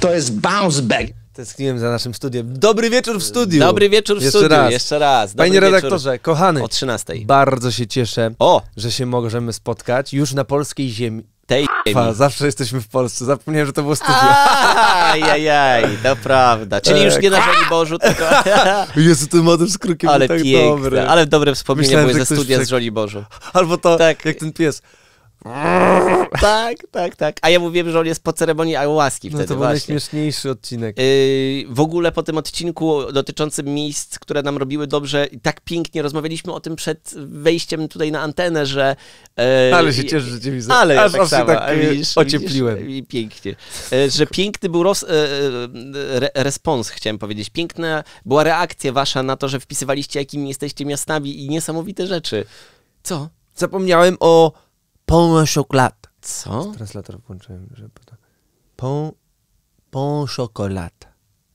To jest bounce back. Tęskniłem za naszym studiem. Dobry wieczór w studiu. Dobry wieczór w jeszcze studiu, raz. jeszcze raz. Dobry Panie redaktorze, wieczór. kochany. O 13. Bardzo się cieszę, o. że się możemy spotkać już na polskiej ziemi. Tej Fa, zawsze jesteśmy w Polsce. Zapomniałem, że to było studio. Ajajaj, to prawda. Czyli już tak. nie na Żoliborzu, tylko... Jezu, ten motyw z krukiem ale tak piękne, dobry. Ale dobre wspomnienie Myślałem, były ze studia z tak- Żoliborzu. Albo to, tak. jak ten pies. Tak, tak, tak. A ja mówiłem, że on jest po ceremonii łaski no wtedy. No to był właśnie. najśmieszniejszy odcinek. Yy, w ogóle po tym odcinku dotyczącym miejsc, które nam robiły dobrze, tak pięknie rozmawialiśmy o tym przed wejściem tutaj na antenę, że... Yy, ale się cieszę, że cię widzę. Ale ja tak, samo, tak widzisz, y, ociepliłem. pięknie. Yy, że piękny był roz, y, y, re, respons, chciałem powiedzieć. Piękna była reakcja wasza na to, że wpisywaliście, jakimi jesteście miastami i niesamowite rzeczy. Co? Zapomniałem o Pon chocolat. Co? Translator włączyłem, żeby to... Pon... Pon chocolat.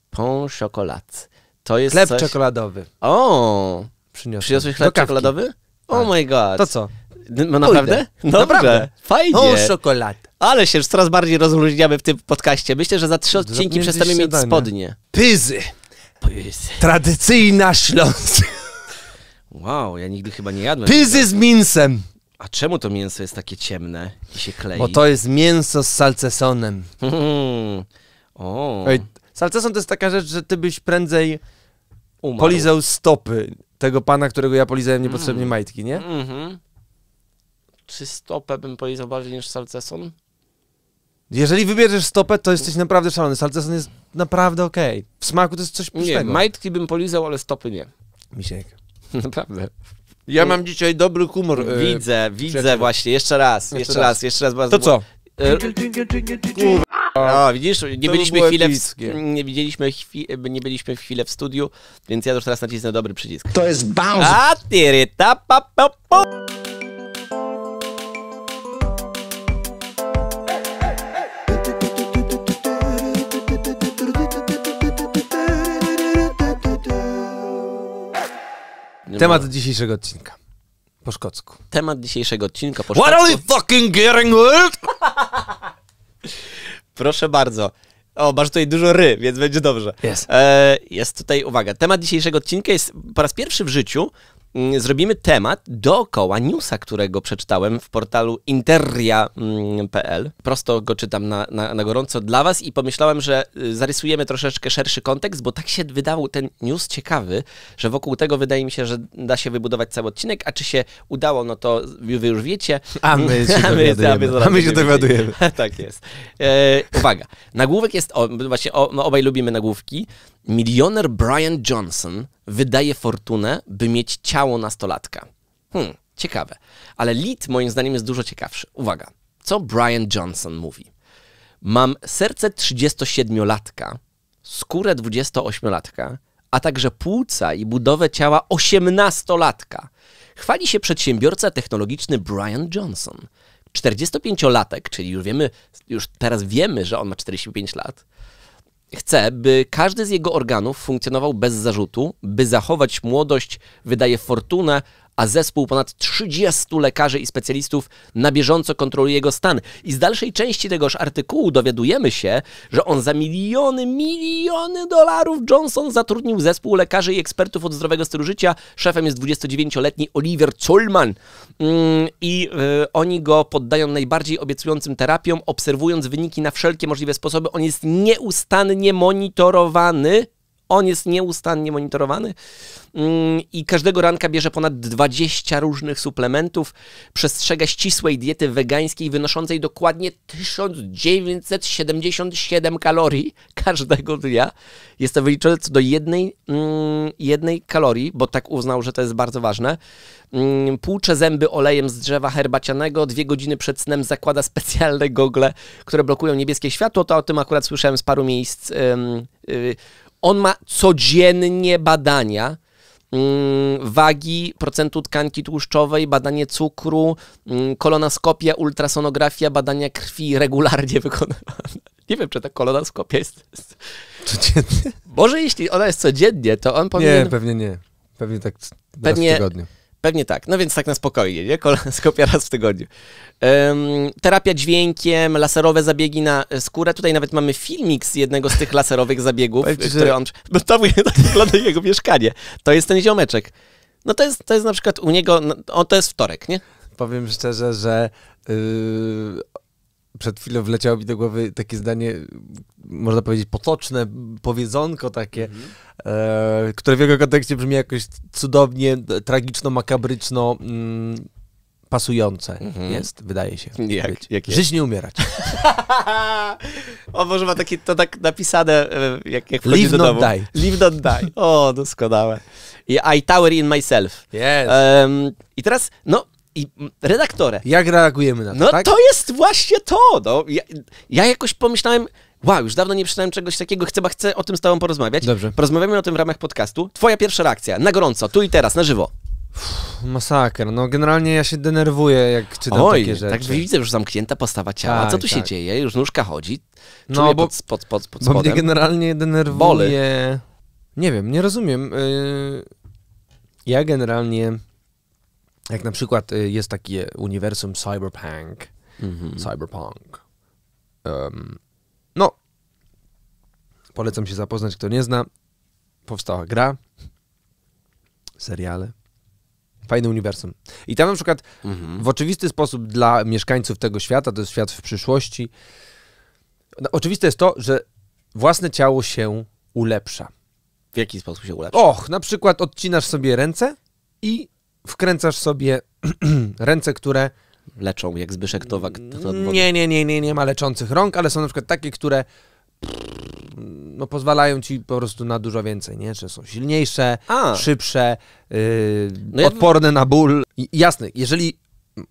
Pon chocolat. To jest Chleb coś... czekoladowy. O! Przyniosłem. Przyniosłeś chleb czekoladowy? Oh my god. To co? No naprawdę? Pójdę. Dobrze. Naprawdę. Fajnie. au chocolat. Ale się już coraz bardziej rozluźniamy w tym podcaście. Myślę, że za trzy odcinki przestaniemy mieć siadanie. spodnie. Pyzy. Pyzy. Tradycyjna Śląsk. Wow, ja nigdy chyba nie jadłem. Pyzy z minsem a czemu to mięso jest takie ciemne i się klei? Bo to jest mięso z salcesonem. Hmm. O. Ej, salceson to jest taka rzecz, że ty byś prędzej Umarł. polizał stopy tego pana, którego ja polizałem niepotrzebnie mm. majtki, nie? Mm -hmm. Czy stopę bym polizał bardziej niż salceson? Jeżeli wybierzesz stopę, to jesteś naprawdę szalony. Salceson jest naprawdę okej. Okay. W smaku to jest coś pysznego. Nie, majtki bym polizał, ale stopy nie. Misiek. Naprawdę. Ja mam dzisiaj dobry humor. E, widzę, widzę właśnie. Jeszcze raz, jeszcze raz, jeszcze raz. To co? No, widzisz, nie byliśmy, chwilę w, nie, widzieliśmy chwi, nie byliśmy chwilę w studiu, więc ja już teraz nacisnę dobry przycisk. To jest bounce. A, tyry, ta, pa, pa, pa. Temat dzisiejszego odcinka. Po szkocku. Temat dzisiejszego odcinka po What szkocku. What are you fucking getting with? Proszę bardzo. O, masz tutaj dużo ry, więc będzie dobrze. Yes. E, jest tutaj, uwaga, temat dzisiejszego odcinka jest po raz pierwszy w życiu Mm, zrobimy temat dookoła newsa, którego przeczytałem w portalu interia.pl. Prosto go czytam na, na, na, gorąco dla Was i pomyślałem, że y, zarysujemy troszeczkę szerszy kontekst, bo tak się wydawał ten news ciekawy, że wokół tego wydaje mi się, że da się wybudować cały odcinek, a czy się udało, no to Wy już wiecie. A my się dowiadujemy. A my, a my się dowiadujemy. tak jest. E, uwaga. Nagłówek jest, o, właśnie o, no obaj lubimy nagłówki. Milioner Brian Johnson wydaje fortunę, by mieć ciało nastolatka. Hmm, ciekawe. Ale lit, moim zdaniem jest dużo ciekawszy. Uwaga, co Brian Johnson mówi? Mam serce 37-latka, skórę 28-latka, a także płuca i budowę ciała 18-latka. Chwali się przedsiębiorca technologiczny Brian Johnson. 45-latek, czyli już wiemy, już teraz wiemy, że on ma 45 lat, Chce, by każdy z jego organów funkcjonował bez zarzutu, by zachować młodość, wydaje fortunę, a zespół ponad 30 lekarzy i specjalistów na bieżąco kontroluje jego stan. I z dalszej części tegoż artykułu dowiadujemy się, że on za miliony, miliony dolarów Johnson zatrudnił zespół lekarzy i ekspertów od zdrowego stylu życia. Szefem jest 29-letni Oliver Zollman. Mm, I y, oni go poddają najbardziej obiecującym terapiom, obserwując wyniki na wszelkie możliwe sposoby. On jest nieustannie monitorowany on jest nieustannie monitorowany mm, i każdego ranka bierze ponad 20 różnych suplementów. Przestrzega ścisłej diety wegańskiej wynoszącej dokładnie 1977 kalorii każdego dnia. Jest to wyliczone co do jednej, mm, jednej kalorii, bo tak uznał, że to jest bardzo ważne. Mm, płucze zęby olejem z drzewa herbacianego. Dwie godziny przed snem zakłada specjalne gogle, które blokują niebieskie światło. To o tym akurat słyszałem z paru miejsc y, on ma codziennie badania mm, wagi, procentu tkanki tłuszczowej, badanie cukru, mm, kolonoskopia, ultrasonografia, badania krwi regularnie wykonywane. Nie wiem, czy ta kolonoskopia jest... Codziennie? Może jeśli ona jest codziennie, to on powinien... Nie, pewnie nie. Pewnie tak raz w tygodniu. Pewnie tak. No więc tak na spokojnie, nie? Kolonoskopia raz w tygodniu terapia dźwiękiem, laserowe zabiegi na skórę. Tutaj nawet mamy filmik z jednego z tych laserowych zabiegów, który że... on... No to wygląda jego mieszkanie. To jest ten ziomeczek. No to jest, to jest na przykład u niego... No, o, to jest wtorek, nie? Powiem szczerze, że... Yy, przed chwilą wleciało mi do głowy takie zdanie, można powiedzieć potoczne, powiedzonko takie, mhm. e, które w jego kontekście brzmi jakoś cudownie, tragiczno, makabryczno. Mm, pasujące mhm. jest, wydaje się. Jak, jak Żyć nie umierać. o Boże, ma takie, to tak napisane, e, jak, jak wchodzi Live do domu. Die. Live not die. O, doskonałe. I I tower in myself. Yes. Um, I teraz, no, i redaktore Jak reagujemy na to, No tak? to jest właśnie to. No. Ja, ja jakoś pomyślałem, wow, już dawno nie przeczytałem czegoś takiego, chyba chcę o tym z tobą porozmawiać. Dobrze. Porozmawiamy o tym w ramach podcastu. Twoja pierwsza reakcja, na gorąco, tu i teraz, na żywo. Uff masakra. No generalnie ja się denerwuję, jak czytam Oj, takie tak rzeczy. tak widzę, już zamknięta postawa ciała. Tak, Co tu tak. się dzieje? Już nóżka chodzi. No, Czuję no, bo, pod, pod, pod, pod bo mnie generalnie denerwuje... Boli. Nie wiem, nie rozumiem. Y, ja generalnie, jak na przykład y, jest takie uniwersum cyberpunk, mhm. cyberpunk, um, no, polecam się zapoznać, kto nie zna, powstała gra, seriale, Fajne uniwersum. I tam na przykład mhm. w oczywisty sposób dla mieszkańców tego świata, to jest świat w przyszłości, no, oczywiste jest to, że własne ciało się ulepsza. W jaki sposób się ulepsza? Och, na przykład odcinasz sobie ręce i wkręcasz sobie ręce, które leczą, jak Zbyszek Towak. nie, nie, nie, nie, nie ma leczących rąk, ale są na przykład takie, które no, pozwalają ci po prostu na dużo więcej, nie? Że są silniejsze, A. szybsze, yy, no odporne ja... na ból. jasne, jeżeli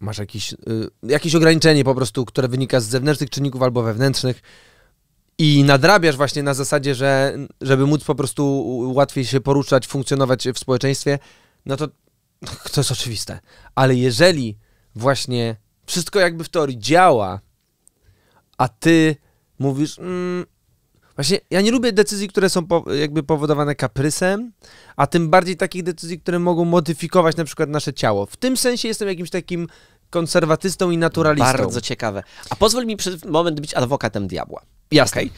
masz jakieś, yy, jakieś ograniczenie po prostu, które wynika z zewnętrznych czynników albo wewnętrznych, i nadrabiasz właśnie na zasadzie, że żeby móc po prostu łatwiej się poruszać, funkcjonować w społeczeństwie, no to to jest oczywiste. Ale jeżeli właśnie wszystko jakby w teorii działa, a ty mówisz, mm, Właśnie ja nie lubię decyzji, które są po, jakby powodowane kaprysem, a tym bardziej takich decyzji, które mogą modyfikować na przykład nasze ciało. W tym sensie jestem jakimś takim konserwatystą i naturalistą. Bardzo ciekawe. A pozwól mi przez moment być adwokatem diabła. Jasne. Okay?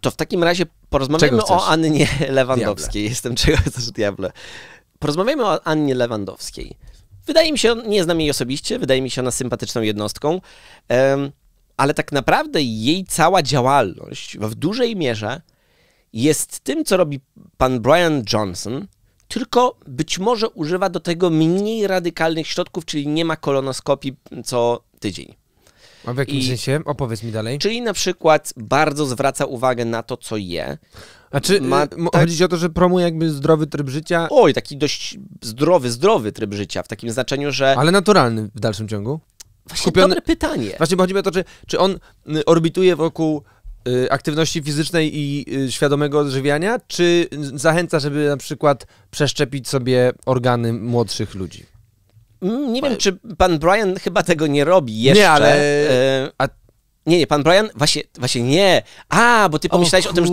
To w takim razie porozmawiamy o Annie Lewandowskiej. Diable. Jestem czego chcesz, diable. Porozmawiamy o Annie Lewandowskiej. Wydaje mi się, nie znam jej osobiście, wydaje mi się ona sympatyczną jednostką. Um, ale tak naprawdę jej cała działalność w dużej mierze jest tym, co robi pan Brian Johnson, tylko być może używa do tego mniej radykalnych środków, czyli nie ma kolonoskopii co tydzień. A w jakim I, sensie? Opowiedz mi dalej. Czyli na przykład bardzo zwraca uwagę na to, co je. A czy ma, y, tak... chodzi o to, że promuje jakby zdrowy tryb życia? Oj, taki dość zdrowy, zdrowy tryb życia, w takim znaczeniu, że... Ale naturalny w dalszym ciągu? Właśnie skupiony... dobre pytanie. Właśnie chodzi mi o to, czy, czy on y, orbituje wokół y, aktywności fizycznej i y, świadomego odżywiania, czy zachęca, żeby na przykład przeszczepić sobie organy młodszych ludzi? Mm, nie wiem, czy pan Brian chyba tego nie robi jeszcze. Nie, ale... E, a... Nie, nie, pan Brian, właśnie, właśnie nie. A, bo ty pomyślałeś o, o tym, że...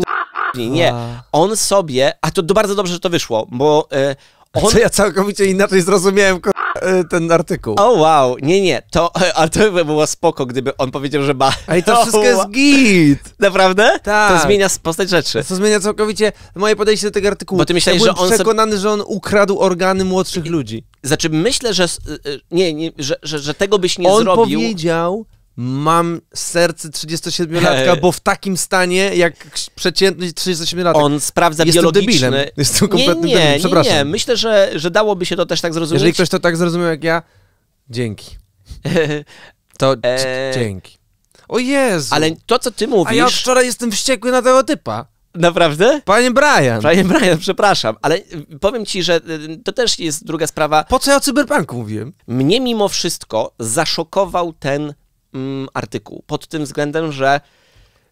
Nie, on sobie... A to bardzo dobrze, że to wyszło, bo... E, on... Co ja całkowicie inaczej zrozumiałem, kur... E, ten artykuł. O oh, wow, nie, nie, to, e, ale to by było spoko, gdyby on powiedział, że ma... i to wszystko jest git! Naprawdę? Tak. To zmienia postać rzeczy. To zmienia całkowicie moje podejście do tego artykułu. Bo ty myślałeś, ja że on... przekonany, sobie... że on ukradł organy młodszych ludzi. Znaczy, myślę, że, e, nie, nie że, że, że, tego byś nie on zrobił... On powiedział, mam serce 37-latka, bo w takim stanie, jak przeciętny 37-latek. On sprawdza Jestem biologiczny... nie, nie, przepraszam. Nie, nie, myślę, że, że dałoby się to też tak zrozumieć. Jeżeli ktoś to tak zrozumiał jak ja, dzięki. To e... dzięki. O Jezu. Ale to, co ty mówisz... A ja wczoraj jestem wściekły na tego typa. Naprawdę? Panie Brian. Panie Brian, przepraszam, ale y, powiem ci, że y, to też jest druga sprawa. Po co ja o cyberpunku mówiłem? Mnie mimo wszystko zaszokował ten mm, artykuł. Pod tym względem, że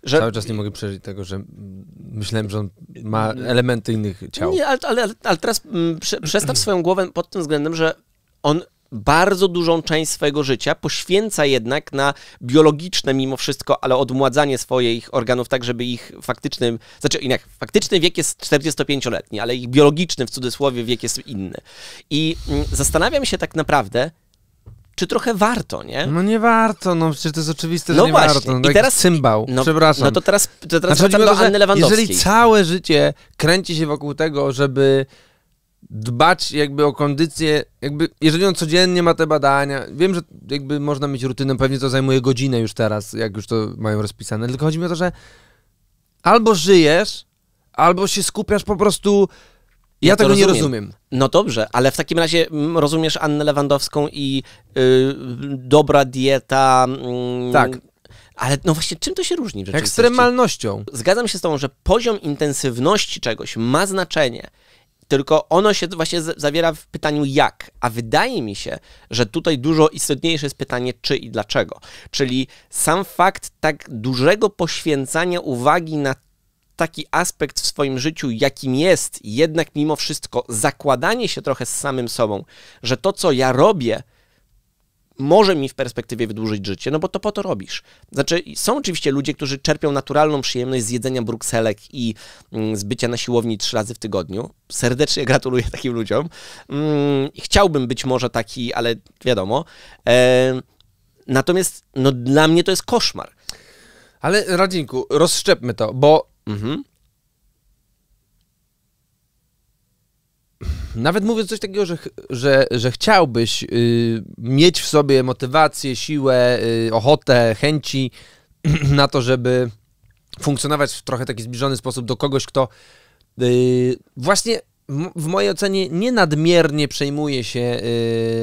że... Cały czas nie mogę przeżyć tego, że myślałem, że on ma elementy innych ciał. Nie, ale, ale, ale teraz mm, prze, przestaw swoją głowę pod tym względem, że on bardzo dużą część swojego życia poświęca jednak na biologiczne mimo wszystko, ale odmładzanie swoich organów tak, żeby ich faktycznym, znaczy inaczej, faktyczny wiek jest 45-letni, ale ich biologiczny w cudzysłowie wiek jest inny. I mm, zastanawiam się tak naprawdę, czy trochę warto, nie? No nie warto, no przecież to jest oczywiste, no że nie właśnie. warto. No I tak teraz cymbał, no, przepraszam. No to teraz, to teraz znaczy, do Anny Lewandowskiej. Jeżeli całe życie kręci się wokół tego, żeby dbać jakby o kondycję, jakby jeżeli on codziennie ma te badania, wiem, że jakby można mieć rutynę, pewnie to zajmuje godzinę już teraz, jak już to mają rozpisane, tylko chodzi mi o to, że albo żyjesz, albo się skupiasz po prostu ja no tego rozumiem. nie rozumiem. No dobrze, ale w takim razie mm, rozumiesz Annę Lewandowską i y, dobra dieta. Mm, tak. Ale no właśnie, czym to się różni? W Ekstremalnością. Zgadzam się z Tobą, że poziom intensywności czegoś ma znaczenie, tylko ono się właśnie zawiera w pytaniu jak, a wydaje mi się, że tutaj dużo istotniejsze jest pytanie czy i dlaczego. Czyli sam fakt tak dużego poświęcania uwagi na taki aspekt w swoim życiu, jakim jest, jednak mimo wszystko zakładanie się trochę z samym sobą, że to, co ja robię, może mi w perspektywie wydłużyć życie, no bo to po to robisz. Znaczy, są oczywiście ludzie, którzy czerpią naturalną przyjemność z jedzenia brukselek i mm, z bycia na siłowni trzy razy w tygodniu. Serdecznie gratuluję takim ludziom. Mm, chciałbym być może taki, ale wiadomo. Natomiast, no dla mnie to jest koszmar. Ale Radinku, rozszczepmy to, bo Mhm. Nawet mówiąc coś takiego, że, że, że chciałbyś y, mieć w sobie motywację, siłę, y, ochotę, chęci na to, żeby funkcjonować w trochę taki zbliżony sposób do kogoś, kto y, właśnie w mojej ocenie nie nadmiernie przejmuje się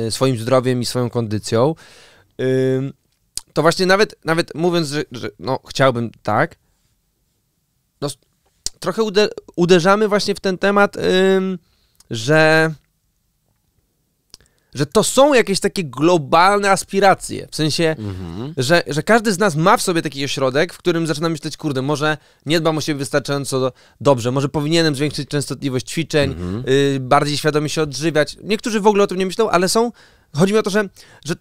y, swoim zdrowiem i swoją kondycją, y, to właśnie nawet, nawet mówiąc, że, że, no, chciałbym tak, no, trochę uder uderzamy właśnie w ten temat, że że to są jakieś takie globalne aspiracje. W sensie, mhm. że, że każdy z nas ma w sobie taki ośrodek, w którym zaczyna myśleć, kurde, może nie dbam o siebie wystarczająco dobrze, może powinienem zwiększyć częstotliwość ćwiczeń, mhm. Y, bardziej świadomie się odżywiać. Niektórzy w ogóle o tym nie myślą, ale są. Chodzi mi o to, że, że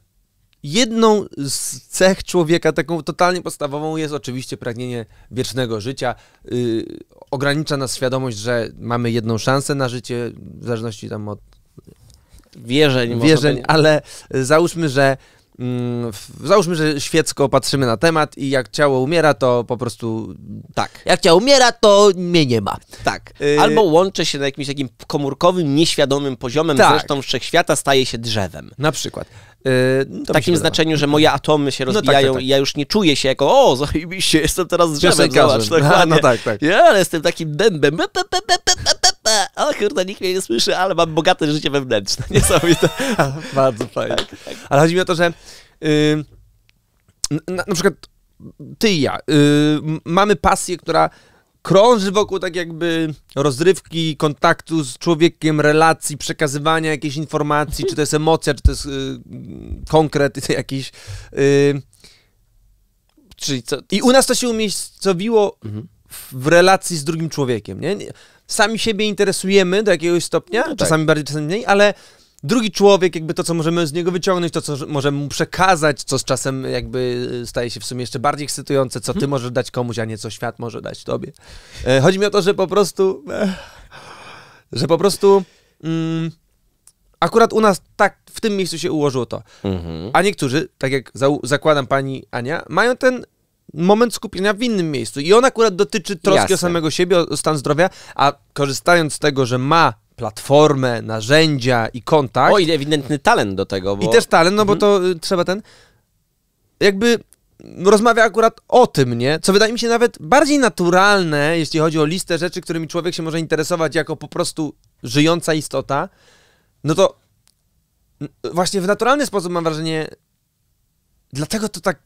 Jedną z cech człowieka, taką totalnie podstawową, jest oczywiście pragnienie wiecznego życia. Yy, ogranicza nas świadomość, że mamy jedną szansę na życie, w zależności tam od wierzeń. Wierzeń, ale załóżmy, że mm, Załóżmy, że świecko patrzymy na temat i jak ciało umiera, to po prostu tak. Jak ciało umiera, to mnie nie ma. Tak. Y, albo łączy się na jakimś takim komórkowym, nieświadomym poziomem tak. z wszechświata, staje się drzewem. Na przykład. Yy, takim znaczeniu, że moje atomy się rozbijają no tak, tak, tak. i ja już nie czuję się jako o, zajebiście, jestem teraz drzewem, zobacz, no, dokładnie. No tak, tak. Ja ale jestem takim dębem. O kurde, nikt mnie nie słyszy, ale mam bogate życie wewnętrzne. Niesamowite. Bardzo fajnie. Tak, tak. Ale chodzi mi o to, że yy, na, na, przykład ty i ja yy, mamy pasję, która krąży wokół tak jakby rozrywki, kontaktu z człowiekiem, relacji, przekazywania jakiejś informacji, czy to jest emocja, czy to jest y, konkret jakiś. Y, czyli co, I u nas to się umiejscowiło mhm. w, relacji z drugim człowiekiem, nie? Sami siebie interesujemy do jakiegoś stopnia, no tak. czasami bardziej, czasami mniej, ale drugi człowiek, jakby to, co możemy z niego wyciągnąć, to, co możemy mu przekazać, co z czasem jakby y, staje się w sumie jeszcze bardziej ekscytujące, co ty hmm. możesz dać komuś, a nie co świat może dać tobie. E, chodzi mi o to, że po prostu... E, że po prostu... Mm, akurat u nas tak w tym miejscu się ułożyło to. Mhm. A niektórzy, tak jak za, zakładam pani Ania, mają ten moment skupienia w innym miejscu. I on akurat dotyczy troski Jasne. o samego siebie, o stan zdrowia, a korzystając z tego, że ma platformę, narzędzia i kontakt. O, i ewidentny talent do tego. Bo... I też talent, no bo to mhm. y, trzeba ten. Jakby rozmawia akurat o tym, nie? Co wydaje mi się nawet bardziej naturalne, jeśli chodzi o listę rzeczy, którymi człowiek się może interesować jako po prostu żyjąca istota. No to właśnie w naturalny sposób mam wrażenie, dlatego to tak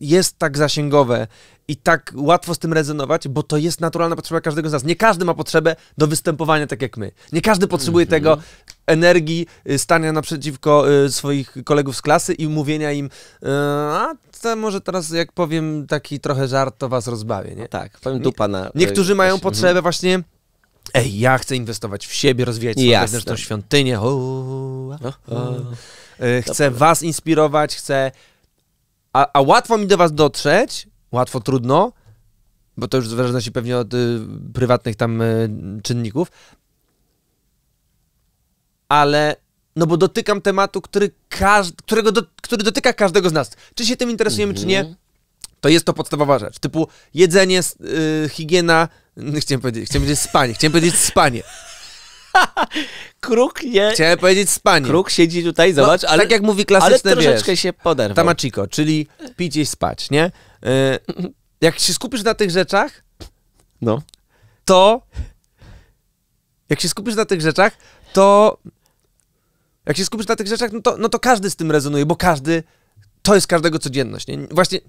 jest tak zasięgowe i tak łatwo z tym rezonować, bo to jest naturalna potrzeba każdego z nas. Nie każdy ma potrzebę do występowania tak jak my. Nie każdy potrzebuje mm -hmm. tego energii y, stania naprzeciwko y, swoich kolegów z klasy i mówienia im y, a to może teraz jak powiem taki trochę żart, to was rozbawię, nie? No tak, powiem tu pana. Niektórzy mają potrzebę mhm. właśnie ej, ja chcę inwestować w siebie, rozwijać swoją wewnętrzną świątynię. O, o, o. Chcę was inspirować, chcę... A, a łatwo mi do was dotrzeć, łatwo, trudno, bo to już w zależności pewnie od y, prywatnych tam y, czynników, ale no bo dotykam tematu, który, którego do, który dotyka każdego z nas. Czy się tym interesujemy, czy nie, mhm. to jest to podstawowa rzecz. Typu jedzenie, y, higiena, no chciałem powiedzieć, chciałem powiedzieć spanie, chciałem powiedzieć spanie. Kruk nie. Chciałem powiedzieć spanie. Kruk siedzi tutaj, no, zobacz, no, ale. Tak jak mówi klasyczne Ale troszeczkę wiesz, się poderwał. Tamachiko, czyli pić i spać, nie? E, jak się skupisz na tych rzeczach, no. to jak się skupisz na tych rzeczach, to jak się skupisz na tych rzeczach, no to, no to każdy z tym rezonuje, bo każdy to jest każdego codzienność. Nie? Właśnie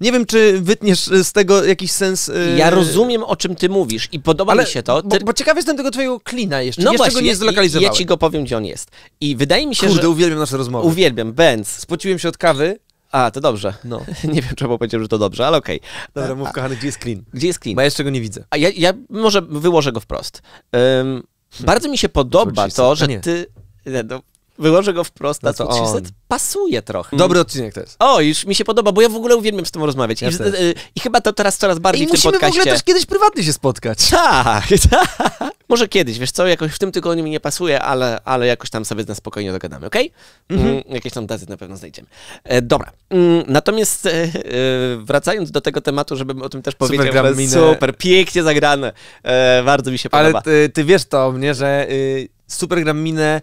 nie wiem, czy wytniesz z tego jakiś sens. Yy... Ja rozumiem, o czym ty mówisz i podoba Ale mi się to. Ty... Bo, bo ciekawy jestem tego twojego klina jeszcze. No jeszcze właśnie, go nie zlokalizowałem. Ja, ja ci go powiem, gdzie on jest. I wydaje mi się, Kurde, że... uwielbiam nasze rozmowy. Uwielbiam, Benz. Spociłem się od kawy a, to dobrze. No. nie wiem, czemu powiedziałem, że to dobrze, ale okej. Okay. Dobra, mów, kochany, gdzie jest clean? Gdzie jest clean? Bo ja jeszcze go nie widzę. A ja, ja może wyłożę go wprost. Um, hmm. Bardzo mi się podoba to, że ty... No, wyłożę go wprost na no to 300. Pasuje trochę. Dobry odcinek to jest. O, już mi się podoba, bo ja w ogóle uwielbiam z tym rozmawiać. I, y, I, chyba to teraz coraz bardziej I w tym podcaście. musimy w ogóle też kiedyś prywatnie się spotkać. Tak, tak. Może kiedyś, wiesz co, jakoś w tym tygodniu mi nie pasuje, ale, ale jakoś tam sobie na spokojnie dogadamy, okej? Okay? Mhm. mhm. jakieś tam daty na pewno znajdziemy. E, dobra. Mm, natomiast e, e, wracając do tego tematu, żebym o tym też powiedział. Super, gramy super pięknie zagrane. E, bardzo mi się podoba. Ale ty, ty wiesz to o mnie, że e, super gram minę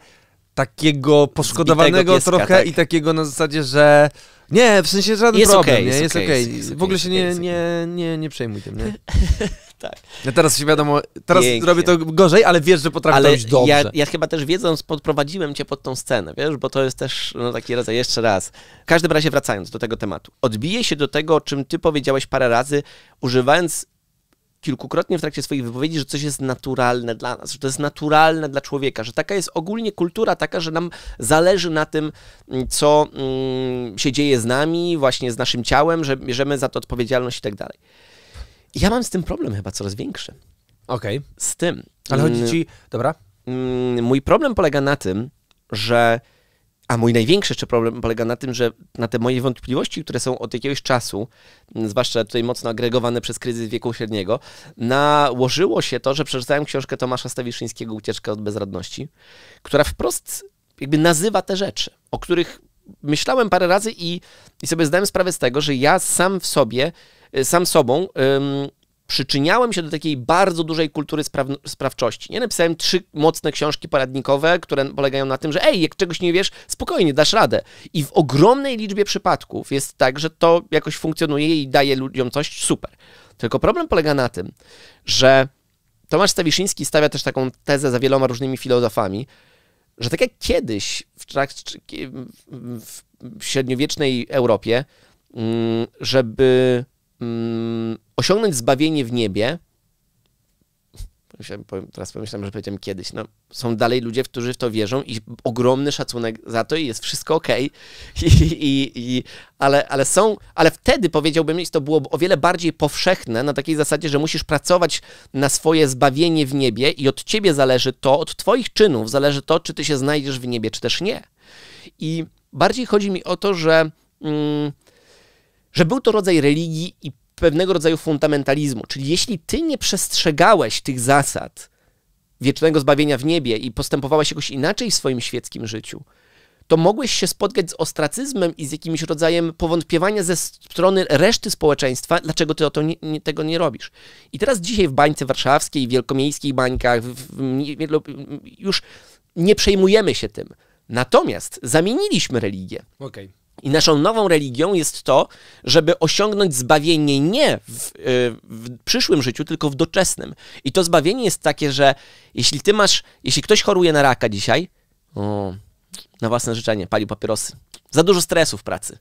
takiego poszkodowanego pieska, trochę tak. i takiego na zasadzie, że nie, w sensie żaden jest problem, okay, nie, jest, jest okej, okay, okay, okay, w ogóle się nie, nie, nie, nie przejmuj tym, nie? tak. Ja teraz się wiadomo, teraz Pięknie. robię to gorzej, ale wiesz, że potrafię ale to dobrze. Ja, ja chyba też wiedząc, podprowadziłem cię pod tą scenę, wiesz, bo to jest też no, taki rodzaj, jeszcze raz. W każdym razie wracając do tego tematu, odbiję się do tego, o czym ty powiedziałeś parę razy, używając kilkukrotnie w trakcie swoich wypowiedzi, że coś jest naturalne dla nas, że to jest naturalne dla człowieka, że taka jest ogólnie kultura taka, że nam zależy na tym, mm, co mm, się dzieje z nami, właśnie z naszym ciałem, że bierzemy za to odpowiedzialność i tak dalej. Ja mam z tym problem chyba coraz większy. Okej. Okay. Z tym. Ale chodzi mm, ci... Dobra. Mm, mój problem polega na tym, że a mój największy jeszcze problem polega na tym, że na te moje wątpliwości, które są od jakiegoś czasu, mm, zwłaszcza tutaj mocno agregowane przez kryzys wieku średniego, nałożyło się to, że przeczytałem książkę Tomasza Stawiszyńskiego Ucieczka od bezradności, która wprost jakby nazywa te rzeczy, o których myślałem parę razy i, i sobie zdałem sprawę z tego, że ja sam w sobie, y, sam sobą przyczyniałem się do takiej bardzo dużej kultury spraw, sprawczości. Nie napisałem trzy mocne książki poradnikowe, które polegają na tym, że ej, jak czegoś nie wiesz, spokojnie, dasz radę. I w ogromnej liczbie przypadków jest tak, że to jakoś funkcjonuje i daje ludziom coś super. Tylko problem polega na tym, że Tomasz Stawiszyński stawia też taką tezę za wieloma różnymi filozofami, że tak jak kiedyś w, trakcie, w średniowiecznej Europie, mm, żeby mm, osiągnąć zbawienie w niebie, teraz pomyślałem, że powiedziałem kiedyś, no, są dalej ludzie, którzy w to wierzą i ogromny szacunek za to i jest wszystko okej, okay. ale, ale są, ale wtedy powiedziałbym, że to było o wiele bardziej powszechne na takiej zasadzie, że musisz pracować na swoje zbawienie w niebie i od ciebie zależy to, od twoich czynów zależy to, czy ty się znajdziesz w niebie, czy też nie. I bardziej chodzi mi o to, że, mm, że był to rodzaj religii i pewnego rodzaju fundamentalizmu. Czyli jeśli ty nie przestrzegałeś tych zasad wiecznego zbawienia w niebie i postępowałeś jakoś inaczej w swoim świeckim życiu, to mogłeś się spotkać z ostracyzmem i z jakimś rodzajem powątpiewania ze strony reszty społeczeństwa, dlaczego ty o to nie, nie, tego nie robisz. I teraz dzisiaj w bańce warszawskiej, wielkomiejskiej wielkomiejskich bańkach, w, w, w, już nie przejmujemy się tym. Natomiast zamieniliśmy religię. Okay. I naszą nową religią jest to, żeby osiągnąć zbawienie nie w, y, w, przyszłym życiu, tylko w doczesnym. I to zbawienie jest takie, że jeśli ty masz, jeśli ktoś choruje na raka dzisiaj, o, na własne życzenie, palił papierosy, za dużo stresu w pracy.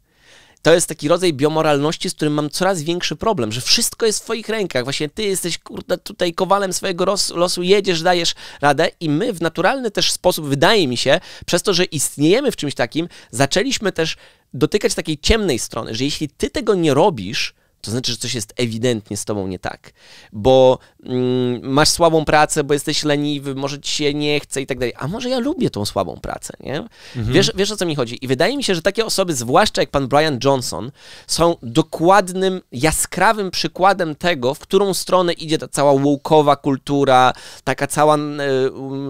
To jest taki rodzaj biomoralności, z którym mam coraz większy problem, że wszystko jest w twoich rękach. Właśnie ty jesteś, kurde, tutaj kowalem swojego losu, jedziesz, dajesz radę i my w naturalny też sposób, wydaje mi się, przez to, że istniejemy w czymś takim, zaczęliśmy też dotykać takiej ciemnej strony, że jeśli ty tego nie robisz, to znaczy, że coś jest ewidentnie z tobą nie tak, bo mm, masz słabą pracę, bo jesteś leniwy, może ci się nie chce i tak dalej, a może ja lubię tą słabą pracę, nie? Mhm. Wiesz, wiesz o co mi chodzi? I wydaje mi się, że takie osoby, zwłaszcza jak pan Brian Johnson, są dokładnym, jaskrawym przykładem tego, w którą stronę idzie ta cała wołkowa kultura, taka cała e,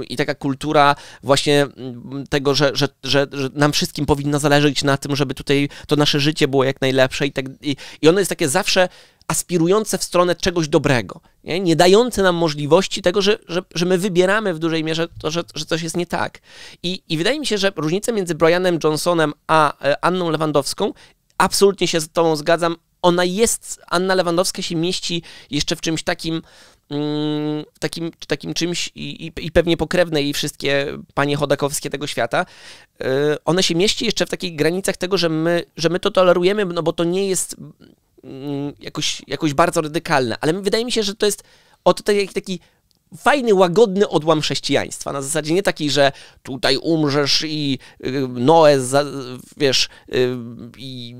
i taka kultura właśnie mm, tego, że, że, że, że, nam wszystkim powinno zależeć na tym, żeby tutaj to nasze życie było jak najlepsze i tak i, i ono jest takie zawsze zawsze aspirujące w stronę czegoś dobrego, nie, nie dające nam możliwości tego, że, że, że my wybieramy w dużej mierze to, że, że coś jest nie tak. I, I wydaje mi się, że różnica między Brianem Johnsonem a e, Anną Lewandowską, absolutnie się z Tobą zgadzam, ona jest, Anna Lewandowska się mieści jeszcze w czymś takim, w mm, takim, takim czymś i, i, i pewnie pokrewne i wszystkie panie chodakowskie tego świata, yy, e, ona się mieści jeszcze w takich granicach tego, że my, że my to tolerujemy, no bo to nie jest Mm, jakoś, jakoś bardzo radykalne, ale wydaje mi się, że to jest oto taki, taki fajny, łagodny odłam chrześcijaństwa. Na zasadzie nie taki, że tutaj umrzesz i y, Noe, za, wiesz, y, i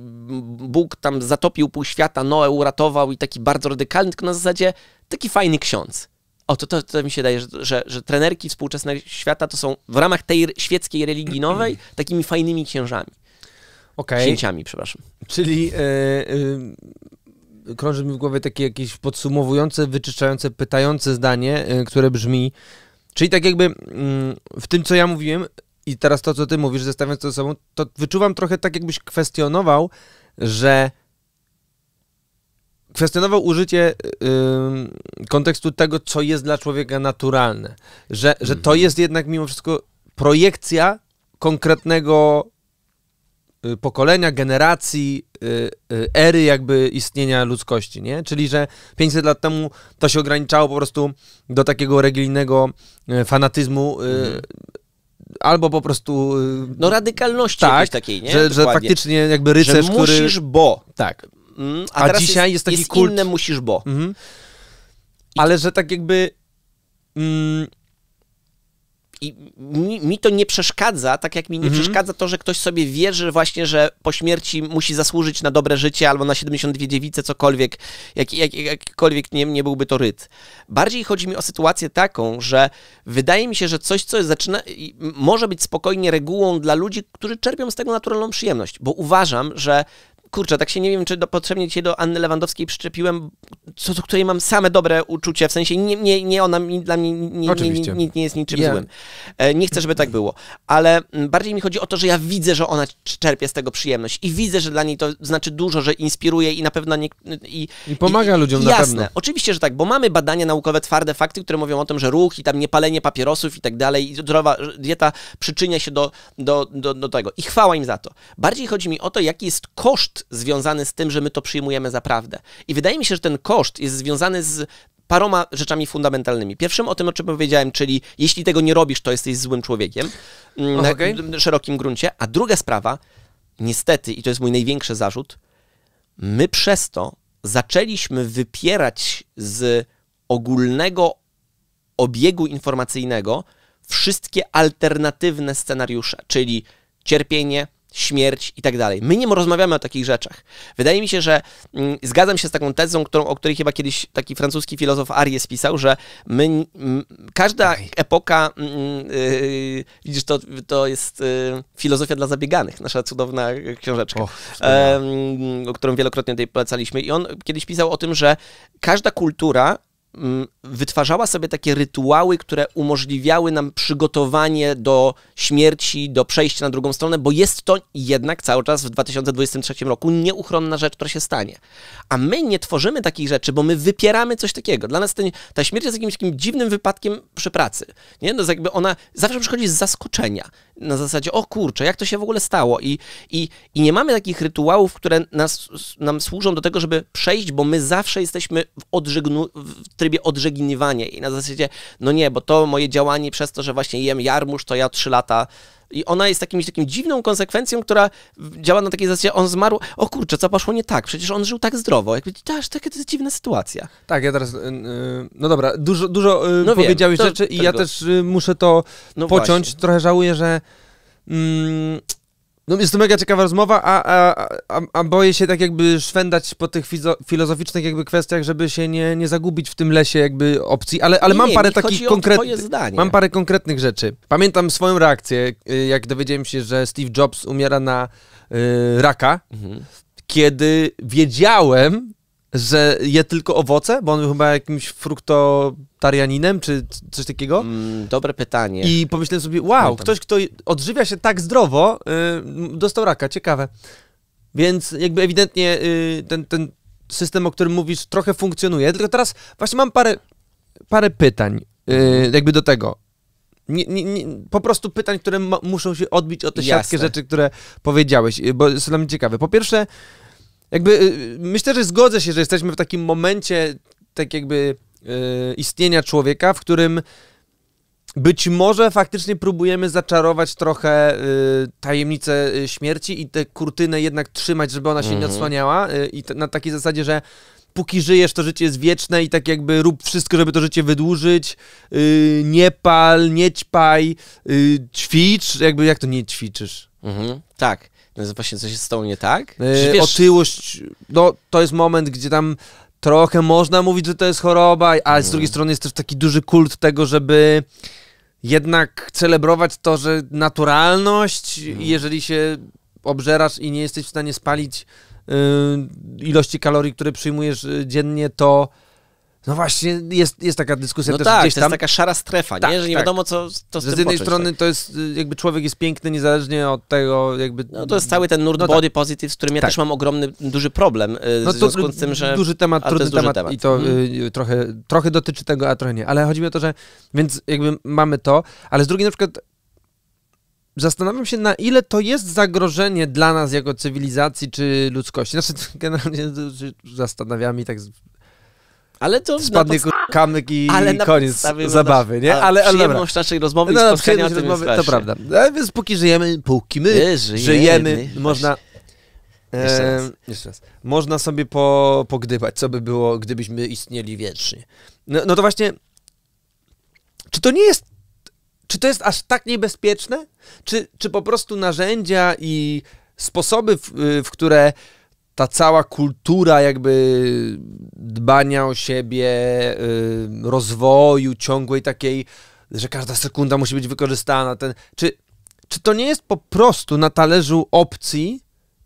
Bóg tam zatopił pół świata, Noe uratował i taki bardzo radykalny, tylko na zasadzie taki fajny ksiądz. O, to, to, to mi się daje, że, że, że, trenerki współczesnego świata to są w ramach tej świeckiej religii nowej takimi fajnymi księżami. Okay. Księciami, przepraszam. Czyli yy, yy, krąży mi w głowie takie jakieś podsumowujące, wyczyszczające, pytające zdanie, yy, które brzmi, czyli tak jakby mm, w tym, co ja mówiłem i teraz to, co ty mówisz, zestawiając to ze sobą, to wyczuwam trochę tak, jakbyś kwestionował, że kwestionował użycie yy, kontekstu tego, co jest dla człowieka naturalne. Że, że to mhm. jest jednak mimo wszystko projekcja konkretnego Y, pokolenia, generacji, y, y, ery jakby istnienia ludzkości, nie? Czyli, że 500 lat temu to się ograniczało po prostu do takiego religijnego fanatyzmu mhm. albo po prostu... No radykalności tak, takiej, nie? Że, że faktycznie jakby rycerz, że który... musisz, bo. Tak. Mm, a, a dzisiaj jest, jest taki jest kult... inne musisz, bo. Mhm. Ale że tak jakby... Mm, i mi, mi, to nie przeszkadza, tak jak mi nie mhm. przeszkadza to, że ktoś sobie wierzy właśnie, że po śmierci musi zasłużyć na dobre życie albo na 72 dziewice, cokolwiek, jak, jak, jakikolwiek nie, nie byłby to ryt. Bardziej chodzi mi o sytuację taką, że wydaje mi się, że coś, co zaczyna, może być spokojnie regułą dla ludzi, którzy czerpią z tego naturalną przyjemność, bo uważam, że kurczę, tak się nie wiem, czy do, potrzebnie dzisiaj do Anny Lewandowskiej przyczepiłem, co do której mam same dobre uczucie, w sensie nie, nie, nie ona dla mnie nie, nie, nie, nie jest niczym yeah. złym. E, nie chcę, żeby tak było, ale mm, bardziej mi chodzi o to, że ja widzę, że ona czerpie z tego przyjemność i widzę, że dla niej to znaczy dużo, że inspiruje i na pewno... Nie, i, I pomaga i, ludziom jasne, na pewno. oczywiście, że tak, bo mamy badania naukowe, twarde fakty, które mówią o tym, że ruch i tam niepalenie papierosów i tak dalej, i zdrowa dieta przyczynia się do, do, do, do tego i chwała im za to. Bardziej chodzi mi o to, jaki jest koszt związany z tym, że my to przyjmujemy za prawdę. I wydaje mi się, że ten koszt jest związany z paroma rzeczami fundamentalnymi. Pierwszym o tym, o czym powiedziałem, czyli jeśli tego nie robisz, to jesteś złym człowiekiem mm, na okay. szerokim gruncie. A druga sprawa, niestety, i to jest mój największy zarzut, my przez to zaczęliśmy wypierać z ogólnego obiegu informacyjnego wszystkie alternatywne scenariusze, czyli cierpienie, śmierć i tak dalej. My nie rozmawiamy o takich rzeczach. Wydaje mi się, że mm, zgadzam się z taką tezą, którą, o której chyba kiedyś taki francuski filozof Aries pisał, że my, m, każda Aj. epoka, m, mm, y, widzisz, to, to jest y, filozofia dla zabieganych, nasza cudowna książeczka, o, em, o którą wielokrotnie tutaj polecaliśmy. I on kiedyś pisał o tym, że każda kultura Mm, wytwarzała sobie takie rytuały, które umożliwiały nam przygotowanie do śmierci, do przejścia na drugą stronę, bo jest to jednak cały czas w 2023 roku nieuchronna rzecz, która się stanie. A my nie tworzymy takich rzeczy, bo my wypieramy coś takiego. Dla nas ten, ta śmierć jest jakimś takim dziwnym wypadkiem przy pracy. Nie? No, jakby ona zawsze przychodzi z zaskoczenia na zasadzie, o kurczę, jak to się w ogóle stało? I, i, i nie mamy takich rytuałów, które nas, nam służą do tego, żeby przejść, bo my zawsze jesteśmy w, odżegnu, w trybie odżegniwania i na zasadzie, no nie, bo to moje działanie przez to, że właśnie jem jarmuż, to ja trzy lata i ona jest takim, takim dziwną konsekwencją, która działa na takiej zasadzie, on zmarł, o kurczę, co poszło nie tak, przecież on żył tak zdrowo. Jakby, aż taka to jest dziwna sytuacja. Tak, ja teraz, y, y, no dobra, dużo, dużo y, no powiedziałeś wiem, to, rzeczy i tego. ja też muszę to no pociąć. Właśnie. Trochę żałuję, że... Mm, no jest to mega ciekawa rozmowa, a, a, a, a boję się tak jakby szwendać po tych filozoficznych jakby kwestiach, żeby się nie, nie zagubić w tym lesie jakby opcji, ale, ale nie, mam parę takich konkretnych... Mam parę konkretnych rzeczy. Pamiętam swoją reakcję, y, jak dowiedziałem się, że Steve Jobs umiera na yy, raka, mhm. kiedy wiedziałem, że je tylko owoce, bo on był chyba jakimś fruktotarianinem, czy coś takiego? Mm, dobre pytanie. I pomyślałem sobie, wow, ktoś, kto odżywia się tak zdrowo, y, dostał raka, ciekawe. Więc jakby ewidentnie y, ten, ten system, o którym mówisz, trochę funkcjonuje, tylko teraz właśnie mam parę, parę pytań y, mhm. jakby do tego. Nie, nie, nie, po prostu pytań, które muszą się odbić o te Jasne. rzeczy, które powiedziałeś, y, bo są dla mnie ciekawe. Po pierwsze, jakby y, myślę, że zgodzę się, że jesteśmy w takim momencie, tak jakby yy, istnienia człowieka, w którym być może faktycznie próbujemy zaczarować trochę y, tajemnicę y, śmierci i tę kurtynę jednak trzymać, żeby ona się nie mhm. odsłaniała. I na takiej zasadzie, że póki żyjesz, to życie jest wieczne i tak jakby rób wszystko, żeby to życie wydłużyć. Y, nie pal, nie ćpaj, ćwicz. Jakby jak to nie ćwiczysz? Mhm. Tak. Więc właśnie coś jest z tą nie tak? E, wiesz... Otyłość, no to jest moment, gdzie tam trochę można mówić, że to jest choroba, a z mhm. drugiej strony jest też taki duży kult tego, żeby jednak celebrować to, że naturalność, mhm. jeżeli się obżerasz i nie jesteś w stanie spalić y, ilości kalorii, które przyjmujesz y, dziennie, to no właśnie, jest, jest taka dyskusja no też tak, gdzieś tam. to jest taka szara strefa, tak, nie? że nie tak. wiadomo, co to Że z jednej strony tak. to jest, jakby człowiek jest piękny niezależnie od tego, jakby... No to jest cały ten nurt no tak. body tak. positive, z którym ja tak. też mam ogromny, duży problem, e, no to z tym, że... duży temat, a, temat, temat, i to hmm. y, trochę, trochę dotyczy tego, a trochę nie. Ale chodzi mi o to, że więc jakby mamy to, ale z drugiej na przykład zastanawiam się, na ile to jest zagrożenie dla nas jako cywilizacji czy ludzkości. Znaczy, generalnie zastanawiam i tak ale to Spadnie podsta- kamyk i ale koniec no zabawy, nie? Ale, ale przyjemność dobra. naszej rozmowy no, i spotkania o tym rozmowy, To prawda. No, więc póki żyjemy, póki my żyjemy, żyjemy można... Jeszcze raz. jeszcze raz. Można sobie po, pogdybać, co by było, gdybyśmy istnieli wiecznie. No, no to właśnie, czy to nie jest, czy to jest aż tak niebezpieczne? Czy, czy po prostu narzędzia i sposoby, w, w które ta cała kultura jakby dbania o siebie, y, rozwoju ciągłej takiej, że każda sekunda musi być wykorzystana. Ten, czy, czy to nie jest po prostu na talerzu opcji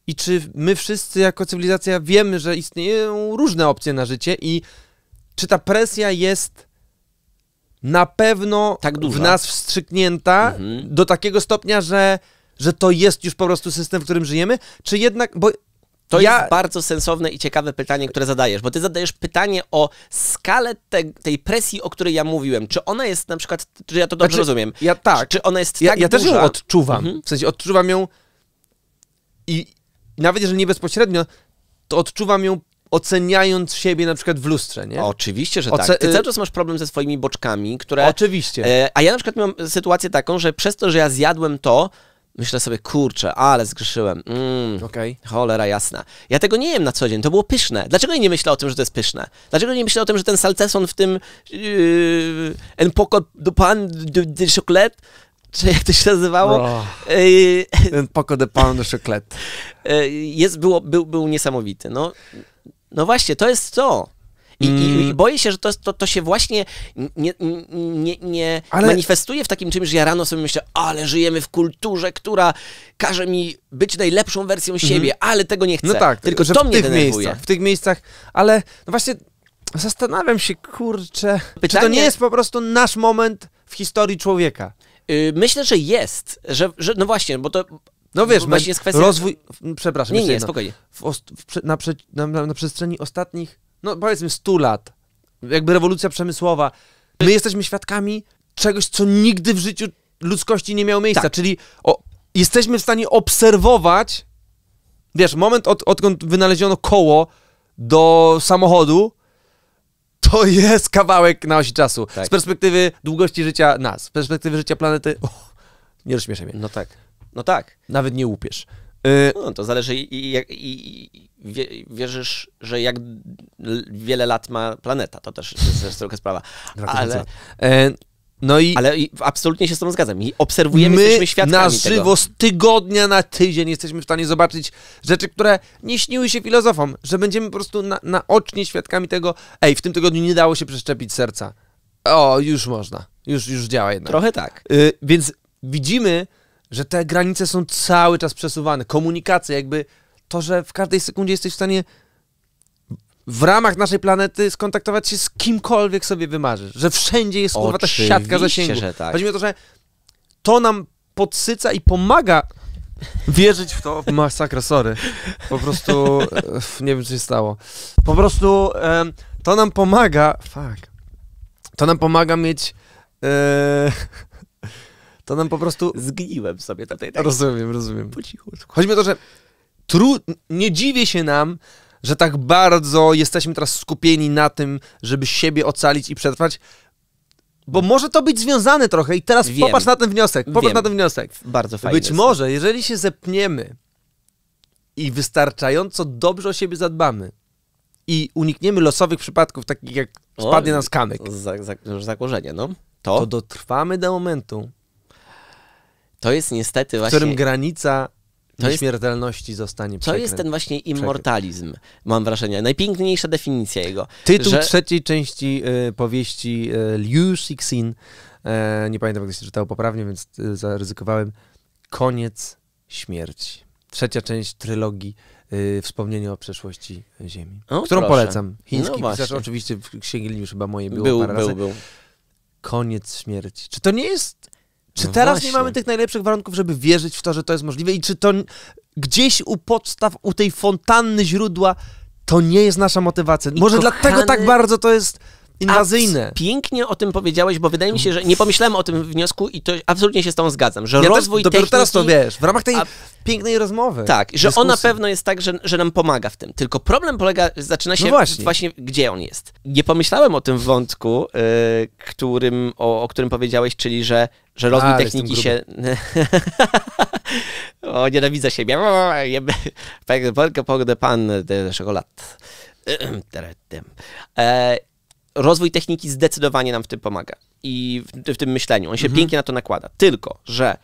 i czy my wszyscy jako cywilizacja wiemy, że istnieją różne opcje na życie i czy ta presja jest na pewno tak w nas wstrzyknięta mhm. do takiego stopnia, że, że to jest już po prostu system, w którym żyjemy, czy jednak, bo to ja... jest bardzo sensowne i ciekawe pytanie, które zadajesz, bo ty zadajesz pytanie o skalę te, tej presji, o której ja mówiłem. Czy ona jest na przykład, czy ja to dobrze znaczy, rozumiem? Ja tak. Czy ona jest ja, tak Ja duża? też ją odczuwam. Mhm. W sensie odczuwam ją i, nawet jeżeli nie bezpośrednio, to odczuwam ją oceniając siebie na przykład w lustrze, nie? Oczywiście, że Oce tak. Ty y- cały czas masz problem ze swoimi boczkami, które... Oczywiście. E, a ja na przykład mam sytuację taką, że przez to, że ja zjadłem to, Myślę sobie, kurczę, ale zgrzeszyłem. Mm, okay. Cholera jasna. Ja tego nie jem na co dzień, to było pyszne. Dlaczego nie myślę o tym, że to jest pyszne? Dlaczego nie myślę o tym, że ten salceson w tym yy, en poco de pan de, de czy jak to się nazywało? Oh, yy, ten poco de pan de chocolate. Yy, jest, było, był, był niesamowity. No, no właśnie, to jest to. I, i, i mm. boję się, że to, to, to się właśnie nie, nie, nie ale... manifestuje w takim czymś, że ja rano sobie myślę, ale żyjemy w kulturze, która każe mi być najlepszą wersją mhm. siebie, ale tego nie no chcę. No tak, tylko że to w mnie tych denerwuje. miejscach, w tych miejscach, ale no właśnie zastanawiam się, kurczę, Pytanie... czy to nie jest po prostu nasz moment w historii człowieka? Yy, myślę, że jest, że, że no właśnie, bo to no wiesz, no właśnie jest kwestia... rozwój... Przepraszam, nie, nie, spokojnie. W, w, na, na, na, przestrzeni ostatnich no powiedzmy 100 lat, jakby rewolucja przemysłowa, my jesteśmy świadkami czegoś, co nigdy w życiu ludzkości nie miało miejsca, tak. czyli o, jesteśmy w stanie obserwować, wiesz, moment od, odkąd wynaleziono koło do samochodu, to jest kawałek na osi czasu. Tak. Z perspektywy długości życia nas, z perspektywy życia planety, nie rozśmieszaj mnie. No tak, no tak. Nawet nie łupiesz. No to zależy i, i, i, i wierzysz, że jak wiele lat ma planeta. To też jest trochę sprawa. Ale, e, no i Ale absolutnie się z tym zgadzam. I obserwujemy, my jesteśmy na żywo, tego. z tygodnia na tydzień jesteśmy w stanie zobaczyć rzeczy, które nie śniły się filozofom, że będziemy po prostu na, naocznie świadkami tego, ej, w tym tygodniu nie dało się przeszczepić serca. O, już można. Już, już działa jednak. Trochę tak. Y, więc widzimy, że te granice są cały czas przesuwane. Komunikacja, jakby to, że w każdej sekundzie jesteś w stanie w ramach naszej planety skontaktować się z kimkolwiek sobie wymarzysz. Że wszędzie jest kurwa ta Oczywiście, siatka zasięgu. że tak. Chodzi mi o to, że to nam podsyca i pomaga wierzyć w to. Masakra, sorry. Po prostu, nie wiem, co się stało. Po prostu to nam pomaga, fuck, to nam pomaga mieć, e, to nam po prostu, Zgniłem sobie tutaj tak rozumiem, rozumiem. po cichu. Chodzi mi o to, że tru... nie dziwię się nam, że tak bardzo jesteśmy teraz skupieni na tym, żeby siebie ocalić i przetrwać. Bo może to być związane trochę i teraz Wiem. popatrz na ten wniosek. Popatrz Wiem. na ten wniosek. Bardzo fajnie. Być może, jeżeli się zepniemy i wystarczająco dobrze o siebie zadbamy i unikniemy losowych przypadków, takich jak spadnie o, nas kamyk. Zakorzenie, no. To? to dotrwamy do momentu, to jest niestety właśnie... W którym granica to nieśmiertelności jest, zostanie przekręt. To jest ten właśnie immortalizm, przekręt. mam wrażenie. Najpiękniejsza definicja jego. Tytuł że... trzeciej części y, powieści y, Liu Cixin, y, e, nie pamiętam jak się czytało poprawnie, więc y, zaryzykowałem, Koniec śmierci. Trzecia część trylogii Wspomnienie o przeszłości Ziemi, o, którą proszę. polecam. No Chiński no pisarz, oczywiście w Księgi już chyba moje było był, parę był, razy. Był. Koniec śmierci. Czy to nie jest czy no teraz właśnie. nie mamy tych najlepszych warunków, żeby wierzyć w to, że to jest możliwe? I czy to gdzieś u podstaw, u tej fontanny źródła, to nie jest nasza motywacja? I Może kochany... dlatego tak bardzo to jest inwazyjne. A pięknie o tym powiedziałeś, bo wydaje mi się, że nie pomyślałem o tym wniosku i to absolutnie się z tą zgadzam, że ja rozwój też, techniki... teraz to wiesz, w ramach tej a, pięknej rozmowy. Tak, że dyskusji. on na pewno jest tak, że, że nam pomaga w tym. Tylko problem polega, zaczyna no się no właśnie. właśnie. gdzie on jest. Nie pomyślałem o tym wątku, yy, którym, o, o którym powiedziałeś, czyli że że rozwój A, techniki się... o, nienawidzę siebie. Polkę pogdę pan czekolad. E, rozwój techniki zdecydowanie nam w tym pomaga i w, w tym myśleniu. On się mhm. pięknie na to nakłada. Tylko, że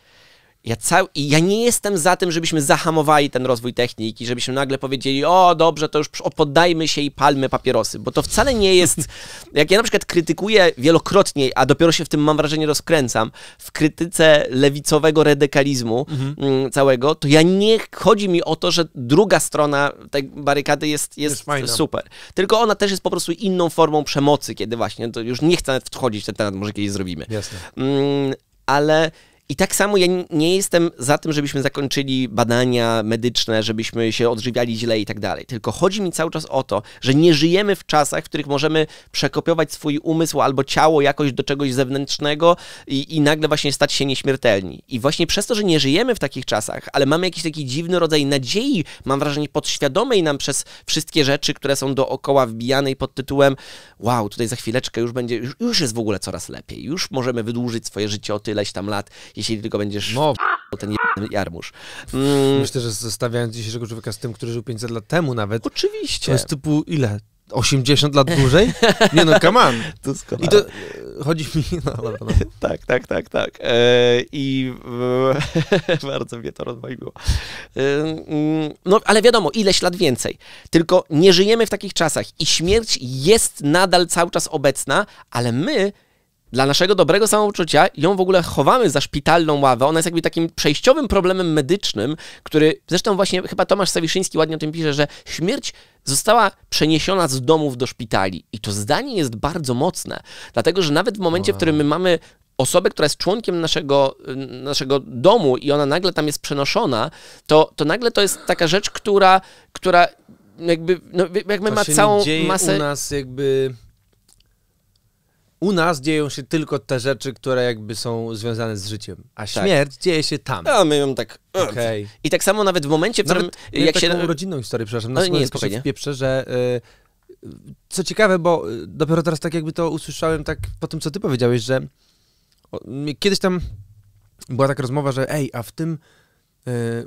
ja, cały, ja nie jestem za tym, żebyśmy zahamowali ten rozwój techniki, żebyśmy nagle powiedzieli, o dobrze, to już poddajmy się i palmy papierosy, bo to wcale nie jest, jak ja na przykład krytykuję wielokrotnie, a dopiero się w tym mam wrażenie rozkręcam, w krytyce lewicowego radykalizmu mhm. Mm, całego, to ja nie, chodzi mi o to, że druga strona tej barykady jest, jest, jest super, tylko ona też jest po prostu inną formą przemocy, kiedy właśnie, to już nie chcę nawet wchodzić w ten temat, może kiedyś zrobimy. Jasne. Mm, ale i tak samo ja nie jestem za tym, żebyśmy zakończyli badania medyczne, żebyśmy się odżywiali źle i tak dalej. Tylko chodzi mi cały czas o to, że nie żyjemy w czasach, w których możemy przekopiować swój umysł albo ciało jakoś do czegoś zewnętrznego i, i nagle właśnie stać się nieśmiertelni. I właśnie przez to, że nie żyjemy w takich czasach, ale mamy jakiś taki dziwny rodzaj nadziei, mam wrażenie, podświadomej nam przez wszystkie rzeczy, które są dookoła wbijanej pod tytułem wow, tutaj za chwileczkę już będzie, już, już jest w ogóle coraz lepiej, już możemy wydłużyć swoje życie o tyleś tam lat jeśli tylko będziesz no. ten jarmusz. Mm. Myślę, że zostawiając dzisiejszego człowieka z tym, który żył 500 lat temu nawet. Oczywiście. To jest typu ile? 80 lat dłużej? Nie no, come on. Doskonale. I to e, chodzi mi... No, no. tak, tak, tak, tak. E, I e, bardzo mnie to rozbawiło. E, mm, no, ale wiadomo, ileś lat więcej. Tylko nie żyjemy w takich czasach i śmierć jest nadal cały czas obecna, ale my dla naszego dobrego samopoczucia ją w ogóle chowamy za szpitalną ławę. Ona jest jakby takim przejściowym problemem medycznym, który zresztą właśnie chyba Tomasz Sawiszyński ładnie o tym pisze, że śmierć została przeniesiona z domów do szpitali. I to zdanie jest bardzo mocne, dlatego że nawet w momencie, wow. w którym my mamy osobę, która jest członkiem naszego, naszego domu i ona nagle tam jest przenoszona, to, to nagle to jest taka rzecz, która, która jakby, no, jakby ma całą masę... u nas jakby u nas dzieją się tylko te rzeczy, które jakby są związane z życiem, a tak. śmierć tak. dzieje się tam. A my ją tak... E, okay. I tak samo nawet w momencie, w którym... Nawet, jak taką się... rodzinną historię, przepraszam, na no, nie, spokojnie. że... E, co ciekawe, bo e, dopiero teraz tak jakby to usłyszałem tak po tym, co ty powiedziałeś, że kiedyś tam była taka rozmowa, że ej, a w tym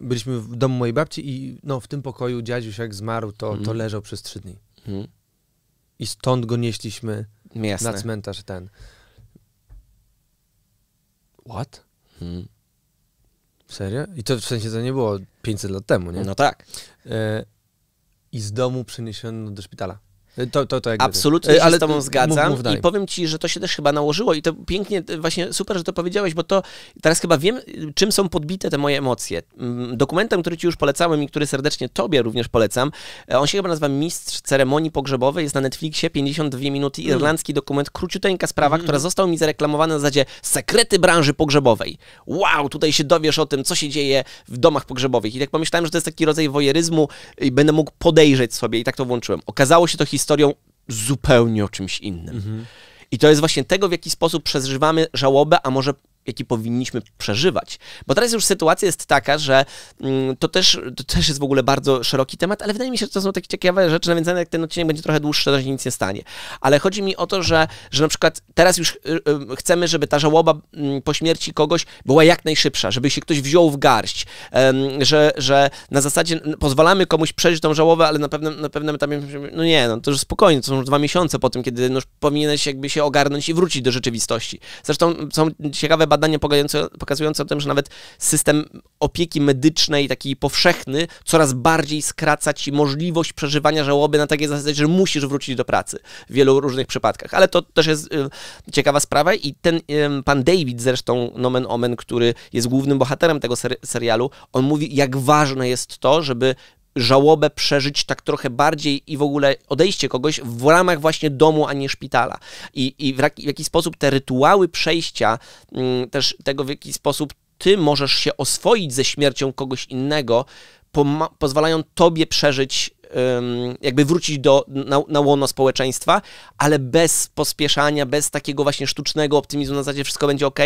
byliśmy w domu mojej babci i no, w tym pokoju dziadziuś jak zmarł, to, mm. to mhm. leżał przez trzy dni. Mm i stąd go nieśliśmy no Jasne. na cmentarz ten. What? Hmm. Serio? I to w sensie to nie było 500 lat temu, nie? No tak. E, I z domu przeniesiono do szpitala. Y, to, to, to Absolutnie y, się ale, z tobą zgadzam mów, mów i powiem ci, że to się też chyba nałożyło i to pięknie, y, właśnie super, że to powiedziałeś, bo to teraz chyba wiem, czym są podbite te moje emocje. Mm, dokumentem, który ci już polecałem i który serdecznie tobie również polecam, on się chyba nazywa Mistrz Ceremonii Pogrzebowej, jest na Netflixie, 52 minuty, mm. irlandzki mm. dokument, króciuteńka sprawa, mm. która została mi zareklamowana na zasadzie sekrety branży pogrzebowej. Wow, tutaj się dowiesz o tym, co się dzieje w domach pogrzebowych i tak pomyślałem, że to jest taki rodzaj wojeryzmu i będę mógł podejrzeć sobie i tak to włączyłem. Okazało się to historycznie historią zupełnie o czymś innym. Mhm. I to jest właśnie tego, w jaki sposób przeżywamy żałobę, a może jaki powinniśmy przeżywać. Bo teraz już sytuacja jest taka, że mm, to też, to też jest w ogóle bardzo szeroki temat, ale wydaje mi się, że to są takie ciekawe rzeczy nawet jak ten odcinek będzie trochę dłuższy, to się nic nie stanie. Ale chodzi mi o to, że, że na przykład teraz już y, y, chcemy, żeby ta żałoba mm, po śmierci kogoś była jak najszybsza, żeby się ktoś wziął w garść, że, że na zasadzie pozwalamy komuś przeżyć tą żałobę, ale na pewnym, na pewnym etapie, no nie, no to już spokojnie, to są już dwa miesiące po tym, kiedy no już powinieneś jakby się ogarnąć i wrócić do rzeczywistości. Zresztą są ciekawe badania pokazujące, pokazujące o tym, że nawet system opieki medycznej, taki powszechny, coraz bardziej skraca ci możliwość przeżywania żałoby na takiej zasadzie, że musisz wrócić do pracy w wielu różnych przypadkach. Ale to też jest y, ciekawa sprawa i ten y, pan David zresztą, nomen omen, który jest głównym bohaterem tego ser serialu, on mówi, jak ważne jest to, żeby żałobę przeżyć tak trochę bardziej i w ogóle odejście kogoś w ramach właśnie domu, a nie szpitala. I, i w, jaki, w jaki sposób te rytuały przejścia, mm, też tego w jaki sposób ty możesz się oswoić ze śmiercią kogoś innego, pozwalają tobie przeżyć jakby wrócić do, na, na łono społeczeństwa, ale bez pospieszania, bez takiego właśnie sztucznego optymizmu na zasadzie wszystko będzie ok.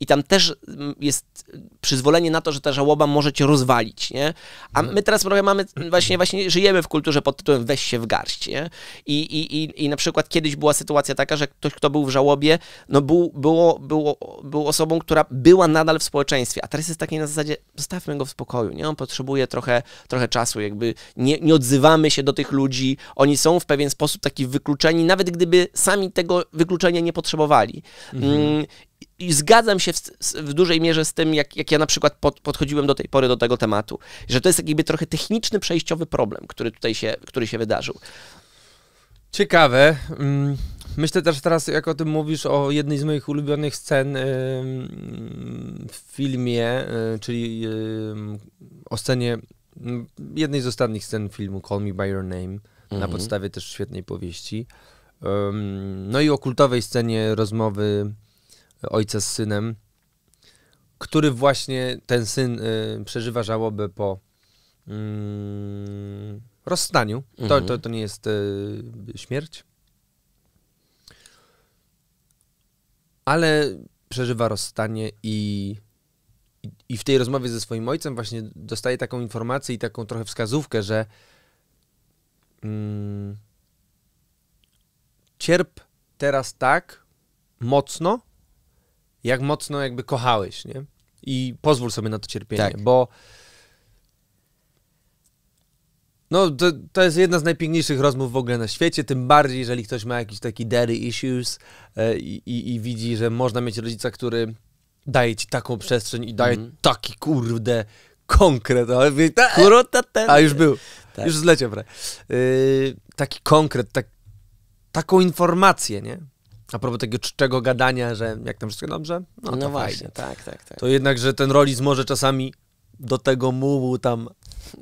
I tam też mm, jest przyzwolenie na to, że ta żałoba może cię rozwalić, nie? A mhm. my teraz trochę mamy, właśnie, właśnie żyjemy w kulturze pod tytułem weź się w garść, nie? I, i, i, i na przykład kiedyś była sytuacja taka, że ktoś, kto był w żałobie, no był, było, było, był osobą, która była nadal w społeczeństwie, a teraz jest takiej na zasadzie, zostawmy go w spokoju, nie? On potrzebuje trochę, trochę czasu, jakby nie, nie odzywa wmywamy się do tych ludzi, oni są w pewien sposób taki wykluczeni, nawet gdyby sami tego wykluczenia nie potrzebowali. Mhm. Mm, I zgadzam się w, w, dużej mierze z tym, jak, jak ja na przykład pod, podchodziłem do tej pory do tego tematu, że to jest tak jakby trochę techniczny, przejściowy problem, który tutaj się, który się wydarzył. Ciekawe. Mm, myślę też teraz, jak o tym mówisz, o jednej z moich ulubionych scen w filmie, e, czyli o scenie jednej z ostatnich scen filmu Call Me By Your Name, na mhm. podstawie też świetnej powieści. Um, no i o kultowej scenie rozmowy e, ojca z synem, który właśnie ten syn y, przeżywa żałobę po y, rozstaniu. To, to, mhm. to nie jest y, śmierć. Ale przeżywa rozstanie i i w tej rozmowie ze swoim ojcem właśnie dostaję taką informację i taką trochę wskazówkę, że mm, cierp teraz tak mocno, jak mocno jakby kochałeś, nie? I pozwól sobie na to cierpienie, tak. bo no, to, to jest jedna z najpiękniejszych rozmów w ogóle na świecie, tym bardziej, jeżeli ktoś ma jakiś taki daddy issues e, i, i widzi, że można mieć rodzica, który daje ci taką przestrzeń i daje mm. taki kurde konkret, e, kurota ten. A już był, tak. już zleciał prawda? Yy, taki konkret, tak, taką informację, nie? A propos tego czego gadania, że jak tam wszystko dobrze? No, no właśnie, fajnie. tak, tak, tak. To jednak, że ten rolizm może czasami do tego mułu tam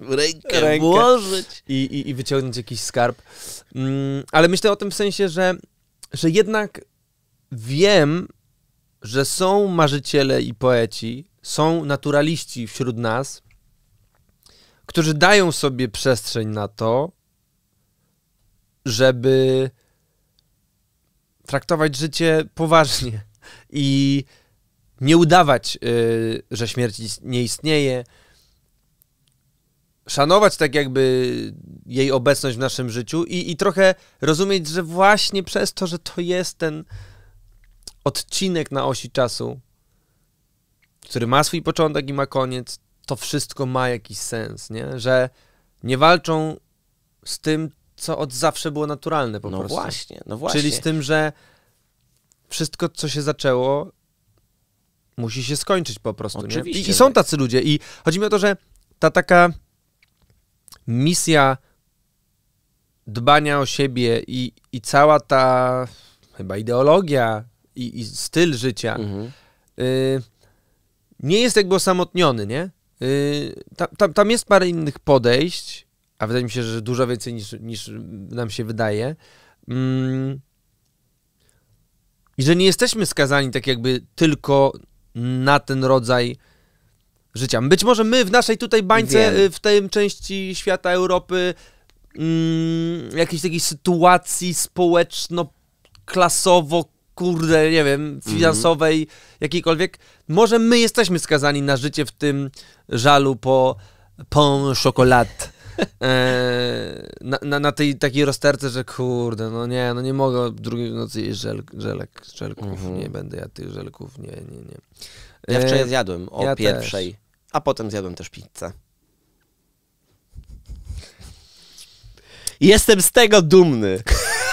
rękę, rękę włożyć i, i, i, wyciągnąć jakiś skarb. Mm, ale myślę o tym w sensie, że, że jednak wiem, że są marzyciele i poeci, są naturaliści wśród nas, którzy dają sobie przestrzeń na to, żeby traktować życie poważnie i nie udawać, yy, że śmierć nie istnieje, szanować tak jakby jej obecność w naszym życiu i, i trochę rozumieć, że właśnie przez to, że to jest ten odcinek na osi czasu, który ma swój początek i ma koniec, to wszystko ma jakiś sens, nie? Że nie walczą z tym, co od zawsze było naturalne po no prostu. Właśnie, no właśnie. Czyli z tym, że wszystko, co się zaczęło, musi się skończyć po prostu. Oczywiście, I, I, są tak. tacy ludzie. I chodzi mi o to, że ta taka misja dbania o siebie i, i cała ta chyba ideologia i, i styl życia, mhm. y, nie jest jakby osamotniony, nie? Y, tam, tam, tam, jest parę innych podejść, a wydaje mi się, że dużo więcej niż, niż nam się wydaje. Mm. I że nie jesteśmy skazani tak jakby tylko na ten rodzaj życia. Być może my w naszej tutaj bańce, Wiem. Y, w tej części świata Europy, mm, jakiejś takiej sytuacji społeczno-klasowo kurde, nie wiem, mhm. finansowej, mm -hmm. jakiejkolwiek. Może my jesteśmy skazani na życie w tym żalu po pon chocolat. E, na, na, na, tej takiej rozterce, że kurde, no nie, no nie mogę drugiej nocy jeść żel, żelek, żelków, mm -hmm. nie będę ja tych żelków, nie, nie, nie. Ja wczoraj e, zjadłem o ja pierwszej, też. a potem zjadłem też pizzę. Jestem z tego dumny.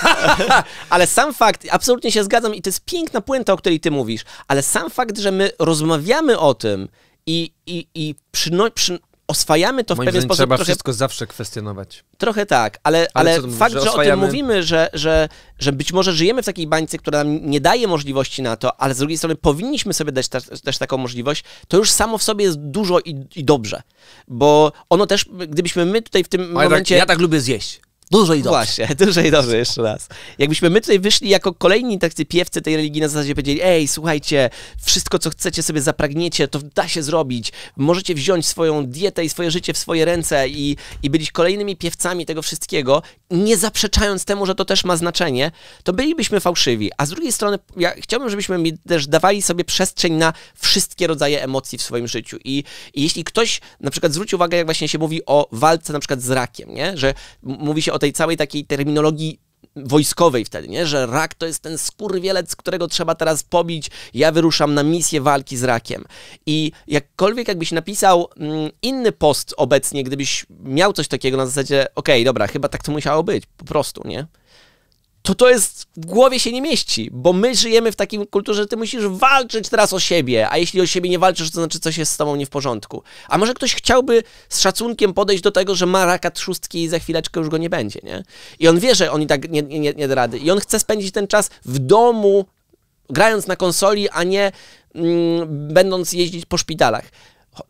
ale sam fakt, absolutnie się zgadzam i to jest piękna puenta, o której ty mówisz, ale sam fakt, że my rozmawiamy o tym i, i, i przyno, przy, oswajamy to Moim w pewien sposób. Trzeba trochę, wszystko zawsze kwestionować. Trochę tak, ale, ale, ale fakt, że, że oswajamy... o tym mówimy, że, że, że być może żyjemy w takiej bańce, która nam nie daje możliwości na to, ale z drugiej strony powinniśmy sobie dać ta, też taką możliwość, to już samo w sobie jest dużo i, i dobrze. Bo ono też, gdybyśmy my tutaj w tym ale tak, momencie... Tak, ja tak lubię zjeść. Dużo i dobrze. Właśnie, dużo i dobrze, jeszcze raz. Jakbyśmy my tutaj wyszli jako kolejni tacy piewcy tej religii na zasadzie powiedzieli, ej, słuchajcie, wszystko, co chcecie sobie zapragniecie, to da się zrobić. Możecie wziąć swoją dietę i swoje życie w swoje ręce i, i być kolejnymi piewcami tego wszystkiego nie zaprzeczając temu, że to też ma znaczenie, to bylibyśmy fałszywi. A z drugiej strony, ja chciałbym, żebyśmy mi też dawali sobie przestrzeń na wszystkie rodzaje emocji w swoim życiu. I, i jeśli ktoś na przykład zwróci uwagę, jak właśnie się mówi o walce na przykład z rakiem, nie? że mówi się o tej całej takiej terminologii wojskowej wtedy, nie? że rak to jest ten skurwielec, którego trzeba teraz pobić, ja wyruszam na misję walki z rakiem. I jakkolwiek jakbyś napisał mm, inny post obecnie, gdybyś miał coś takiego na zasadzie, okej, okay, dobra, chyba tak to musiało być, po prostu, nie? to to jest, w głowie się nie mieści, bo my żyjemy w takiej kulturze, że ty musisz walczyć teraz o siebie, a jeśli o siebie nie walczysz, to znaczy coś jest z tobą nie w porządku. A może ktoś chciałby z szacunkiem podejść do tego, że ma raka trzustki i za chwileczkę już go nie będzie, nie? I on wie, że oni tak nie, nie, nie da rady. I on chce spędzić ten czas w domu, grając na konsoli, a nie mm, będąc jeździć po szpitalach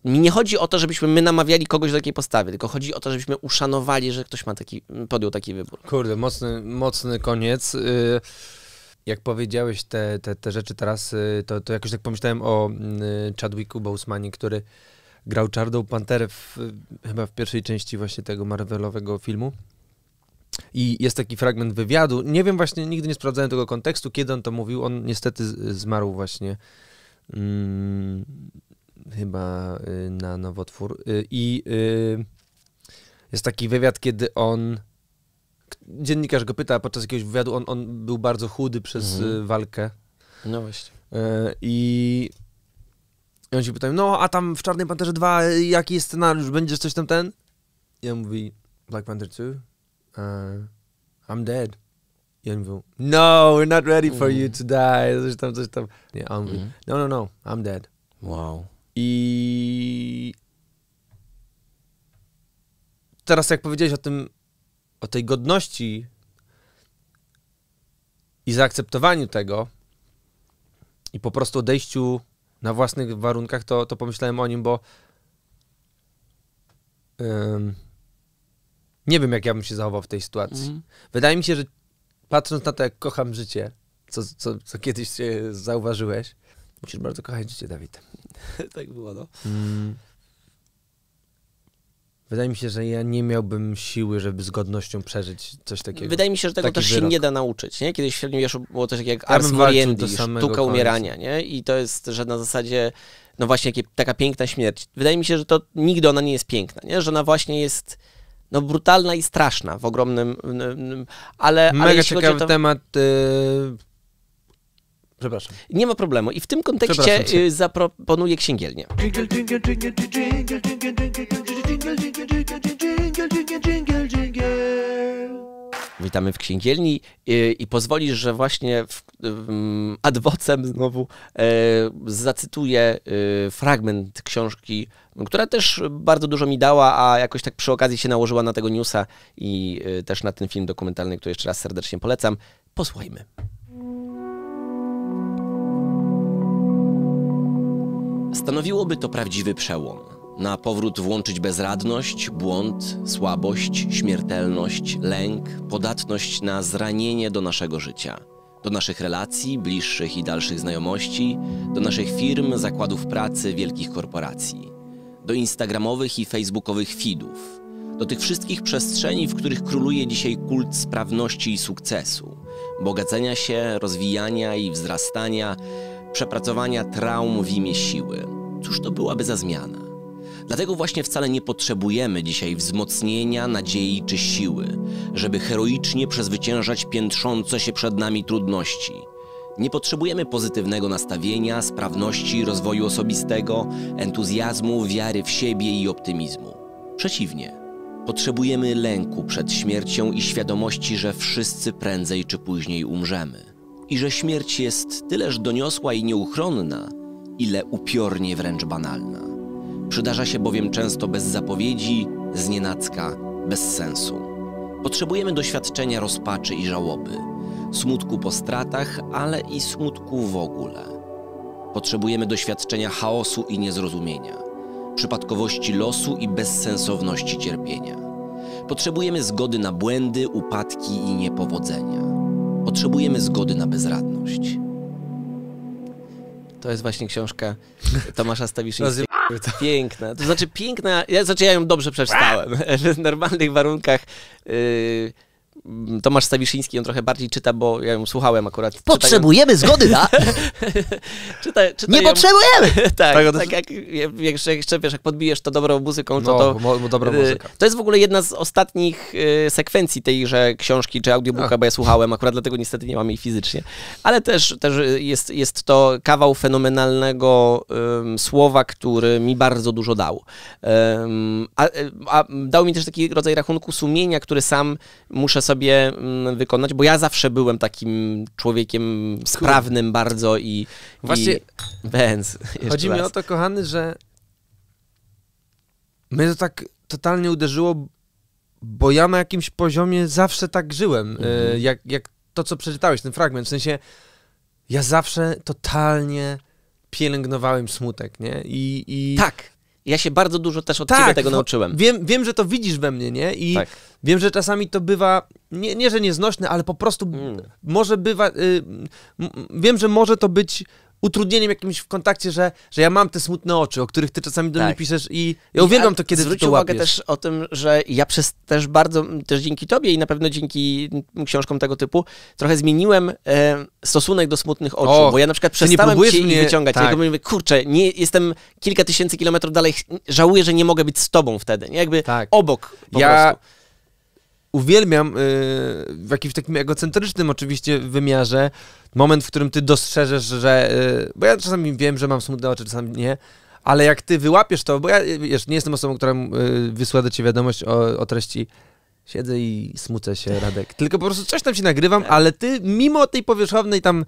mi nie chodzi o to, żebyśmy my namawiali kogoś do takiej postawy, tylko chodzi o to, żebyśmy uszanowali, że ktoś ma taki, podjął taki wybór. Kurde, mocny, mocny koniec. Y, jak powiedziałeś te, te, te rzeczy teraz, y, to, to jakoś tak pomyślałem o mm, Chadwicku Bosemanie, który grał Czarną Panterę w, y, chyba w pierwszej części właśnie tego Marvelowego filmu. I jest taki fragment wywiadu. Nie wiem właśnie, nigdy nie sprawdzałem tego kontekstu, kiedy on to mówił. On niestety zmarł właśnie mm, chyba y, na nowotwór. Y, I y, jest taki wywiad, kiedy on. Dziennikarz go pyta podczas jakiegoś wywiadu, on, on był bardzo chudy przez mhm. walkę. No właśnie. I i on się pyta, no a tam w Czarnej Panterze 2 jaki jest scenariusz, będziesz coś tam ten? I on mówi, Black Panther 2, uh, I'm dead. I on mówi, no, we're not ready for mm. you to die, coś tam, coś tam. Nie, on mówi, mm. no, no, no, I'm dead. Wow. I teraz jak powiedziałeś o tym, o tej godności i zaakceptowaniu tego i po prostu odejściu na własnych warunkach, to, to pomyślałem o nim, bo nie wiem, jak ja bym się zachował w tej sytuacji. Mhm. Wydaje mi się, że patrząc na to, jak kocham życie, co, co, co kiedyś zauważyłeś, musisz bardzo kochać życie, Dawid. tak było, no. Mm. Wydaje mi się, że ja nie miałbym siły, żeby z godnością przeżyć coś takiego. Wydaje mi się, że tego też wyrok. się nie da nauczyć. Nie? Kiedyś w średniowieczu było coś jak ja ars moriendi, sztuka umierania. Nie? I to jest, że na zasadzie, no właśnie jakie, taka piękna śmierć. Wydaje mi się, że to nigdy ona nie jest piękna, nie? że ona właśnie jest no, brutalna i straszna w ogromnym... Ale, Mega ale ciekawy to... temat... Yy Przepraszam. Nie ma problemu. I w tym kontekście zaproponuję księgielnię. Witamy w księgielni i, pozwolisz, że właśnie ad vocem znowu zacytuję fragment książki, która też bardzo dużo mi dała, a jakoś tak przy okazji się nałożyła na tego newsa i też na ten film dokumentalny, który jeszcze raz serdecznie polecam. Posłuchajmy. Stanowiłoby to prawdziwy przełom. Na powrót włączyć bezradność, błąd, słabość, śmiertelność, lęk, podatność na zranienie do naszego życia, do naszych relacji, bliższych i dalszych znajomości, do naszych firm, zakładów pracy, wielkich korporacji, do instagramowych i facebookowych feedów, do tych wszystkich przestrzeni, w których króluje dzisiaj kult sprawności i sukcesu, bogacenia się, rozwijania i wzrastania przepracowania traum w imię siły. Cóż to byłaby za zmiana? Dlatego właśnie wcale nie potrzebujemy dzisiaj wzmocnienia, nadziei czy siły, żeby heroicznie przezwyciężać piętrzące się przed nami trudności. Nie potrzebujemy pozytywnego nastawienia, sprawności, rozwoju osobistego, entuzjazmu, wiary w siebie i optymizmu. Przeciwnie, potrzebujemy lęku przed śmiercią i świadomości, że wszyscy prędzej czy później umrzemy i że śmierć jest tyleż doniosła i nieuchronna, ile upiornie wręcz banalna. Przydarza się bowiem często bez zapowiedzi, znienacka, bez sensu. Potrzebujemy doświadczenia rozpaczy i żałoby, smutku po stratach, ale i smutku w ogóle. Potrzebujemy doświadczenia chaosu i niezrozumienia, przypadkowości losu i bezsensowności cierpienia. Potrzebujemy zgody na błędy, upadki i niepowodzenia. Potrzebujemy zgody na bezradność. To jest właśnie książka Tomasza Stawiszyńskiego. Piękna. To znaczy piękna, ja, znaczy ja ją dobrze przeczytałem. W normalnych warunkach... Yy, Tomasz Stawiszyński ją trochę bardziej czyta, bo ja ją słuchałem akurat. Potrzebujemy zgody na... czyta, czyta Nie ją... potrzebujemy! tak, tak, tak jak, jak, jeszcze, wiesz, jak podbijesz to dobrą muzyką, no, to to... Dobra y, muzyka. To jest w ogóle jedna z ostatnich y, sekwencji tejże książki czy audiobooka, Ach. bo ja słuchałem akurat, dlatego niestety nie mam jej fizycznie. Ale też, też jest, jest to kawał fenomenalnego słowa, który mi bardzo dużo dał. a, y, a dał mi też taki rodzaj rachunku sumienia, który sam muszę sobie sobie mm, wykonać, bo ja zawsze byłem takim człowiekiem sprawnym bardzo i... Właśnie... Więc. chodzi raz. mi o to, kochany, że mnie to tak totalnie uderzyło, bo ja na jakimś poziomie zawsze tak żyłem, e, mhm. jak, jak to, co przeczytałeś, ten fragment, w sensie ja zawsze totalnie pielęgnowałem smutek, nie? I, i tak. Ja się bardzo dużo też od tak, ciebie tego nauczyłem. Wiem, wiem, że to widzisz we mnie, nie? I tak. wiem, że czasami to bywa, nie, nie że nieznośne, ale po prostu mm. może bywa, y, wiem, że może to być utrudnieniem jakimś w kontakcie, że, że ja mam te smutne oczy, o których ty czasami do tak. mnie piszesz i ja uwielbiam to, kiedy zwróć ty to uwagę też o tym, że ja przez też bardzo, też dzięki tobie i na pewno dzięki książkom tego typu, trochę zmieniłem e, stosunek do smutnych oczu, o, bo ja na przykład przestałem cię mnie... ich wyciągać. Tak. mówię, kurczę, nie, jestem kilka tysięcy kilometrów dalej, żałuję, że nie mogę być z tobą wtedy, nie? jakby tak. obok po ja... prostu uwielbiam y, w jakimś takim egocentrycznym oczywiście wymiarze moment, w którym ty dostrzeżesz, że... Y, bo ja czasami wiem, że mam smutne oczy, czasami nie, ale jak ty wyłapiesz to, bo ja y, wiesz, nie jestem osobą, która wysła do ciebie wiadomość o, o treści siedzę i smucę się, Radek. Tylko po prostu coś tam się nagrywam, ale ty mimo tej powierzchownej tam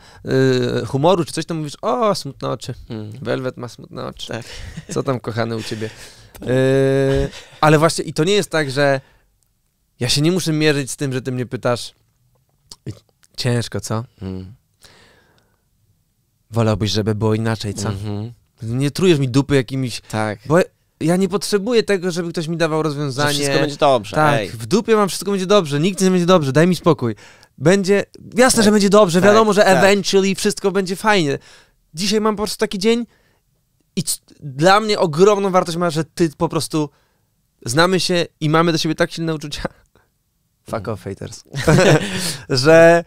humoru czy coś tam mówisz, o, smutne oczy. Hmm. Velvet ma smutne oczy. Tak. Co tam, kochany, u ciebie? ale właśnie, i to nie jest tak, że ja się nie muszę mierzyć z tym, że ty mnie pytasz. Ciężko, co? Mm. Wolałbyś, żeby było inaczej, co? Mm -hmm. Nie trujesz mi dupy jakimiś. Tak. Bo ja nie potrzebuję tego, żeby ktoś mi dawał rozwiązanie. wszystko będzie dobrze. Tak, ej. w dupie mam, wszystko będzie dobrze, nikt nie będzie dobrze, daj mi spokój. Będzie, jasne, tak, że będzie dobrze, tak, wiadomo, że tak. eventually wszystko będzie fajnie. Dzisiaj mam po prostu taki dzień i dla mnie ogromną wartość ma, że ty po prostu znamy się i mamy do siebie tak silne uczucia, Fuck mhm. off haters. że,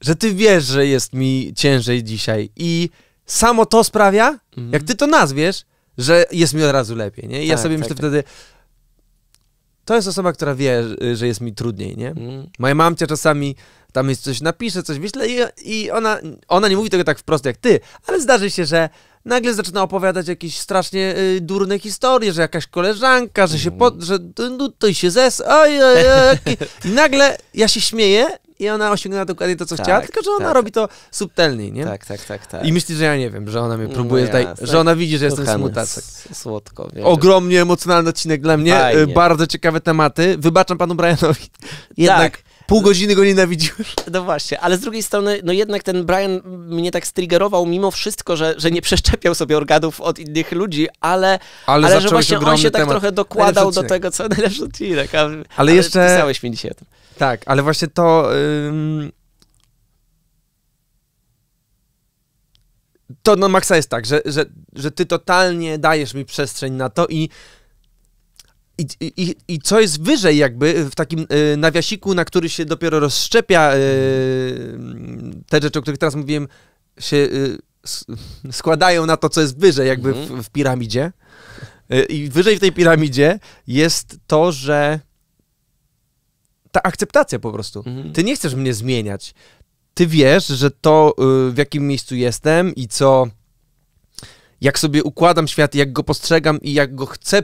że ty wiesz, że jest mi ciężej dzisiaj i samo to sprawia, mhm. jak ty to nazwiesz, że jest mi od razu lepiej, nie? I tak, ja sobie tak, myślę tak. wtedy, to jest osoba, która wie, że jest mi trudniej, nie? Mm. Moja mamcia czasami tam jest coś napisze, coś myślę i, i ona, ona nie mówi tego tak wprost jak ty, ale zdarzy się, że nagle zaczyna opowiadać jakieś strasznie y, durne historie, że jakaś koleżanka, że się mm. pod, że no, to się zes, oj, oj, oj. I nagle ja się śmieję i ona osiągnęła dokładnie to, co tak, chciała, tylko że ona tak. robi to subtelniej, nie? Tak, tak, tak, tak. I myśli, że ja nie wiem, że ona mnie no próbuje no tutaj, że ona widzi, że Kochany, jestem smutacek. Słodko. Wiem. Ogromnie emocjonalny odcinek dla mnie, y, Fajnie. bardzo ciekawe tematy. Wybaczam panu Brianowi. Tak. Jednak... Tak. Pół godziny go nienawidził. No właśnie, ale z drugiej strony, no jednak ten Brian mnie tak striggerował mimo wszystko, że, że nie przeszczepiał sobie organów od innych ludzi, ale, ale, ale że właśnie on się tak trochę dokładał do tego, co najlepszy odcinek. A, ale, ale jeszcze... Pisałeś mi dzisiaj o tym. Tak, ale właśnie to... Ym... To no, maksa jest tak, że, że, że ty totalnie dajesz mi przestrzeń na to i i, i, I co jest wyżej, jakby w takim y, nawiasiku, na który się dopiero rozszczepia y, te rzeczy, o których teraz mówiłem, się y, składają na to, co jest wyżej, jakby w, mhm. w, piramidzie. I wyżej w tej piramidzie jest to, że ta akceptacja po prostu. Mhm. Ty nie chcesz mnie zmieniać. Ty wiesz, że to, w jakim miejscu jestem i co jak sobie układam świat, jak go postrzegam i jak go chcę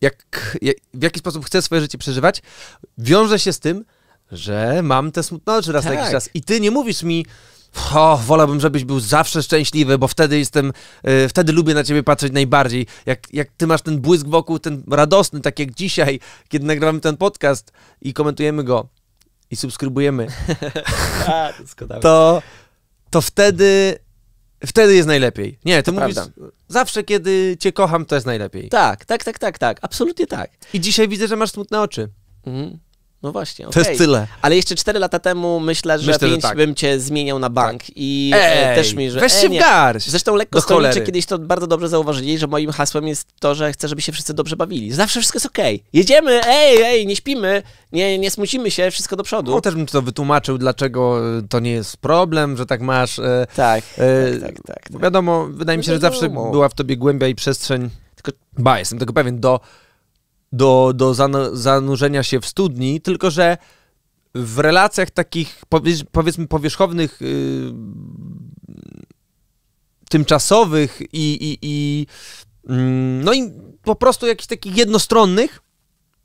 jak, jak, w jaki sposób chcę swoje życie przeżywać, wiąże się z tym, że mam te smutne oczy raz tak. na jakiś tak. czas. I ty nie mówisz mi, o, wolałbym, żebyś był zawsze szczęśliwy, bo wtedy jestem, y, wtedy lubię na ciebie patrzeć najbardziej. Jak, jak ty masz ten błysk wokół, ten radosny, tak jak dzisiaj, kiedy nagrywamy ten podcast i komentujemy go i subskrybujemy, to, to wtedy Wtedy jest najlepiej. Nie, ty to mówisz, prawda. zawsze kiedy cię kocham, to jest najlepiej. Tak, tak, tak, tak, tak. Absolutnie tak. I dzisiaj widzę, że masz smutne oczy. Mhm. No właśnie, okay. To jest tyle. Ale jeszcze 4 lata temu myślę, że myślę, 5 tak. bym cię zmieniał na bank tak. i e, Ej, też mi, że... Weź e, się e, w garść! Zresztą lekko stoliczy kiedyś to bardzo dobrze zauważyli, że moim hasłem jest to, że chcę, żeby się wszyscy dobrze bawili. Zawsze wszystko jest okej. Okay. Jedziemy, ej, ej, nie śpimy, nie, nie smucimy się, wszystko do przodu. No też bym to wytłumaczył, dlaczego e, to nie jest problem, że tak masz. E, tak, e, tak, tak, tak, tak, Wiadomo, wydaje mi się, że no, zawsze była w tobie głębia i przestrzeń. Tylko... Ba, jestem tego pewien, do do, do zanurzenia się w studni, tylko że w relacjach takich powiedzmy powierzchownych, yy, tymczasowych i, i, i yy, no i po prostu jakichś takich jednostronnych,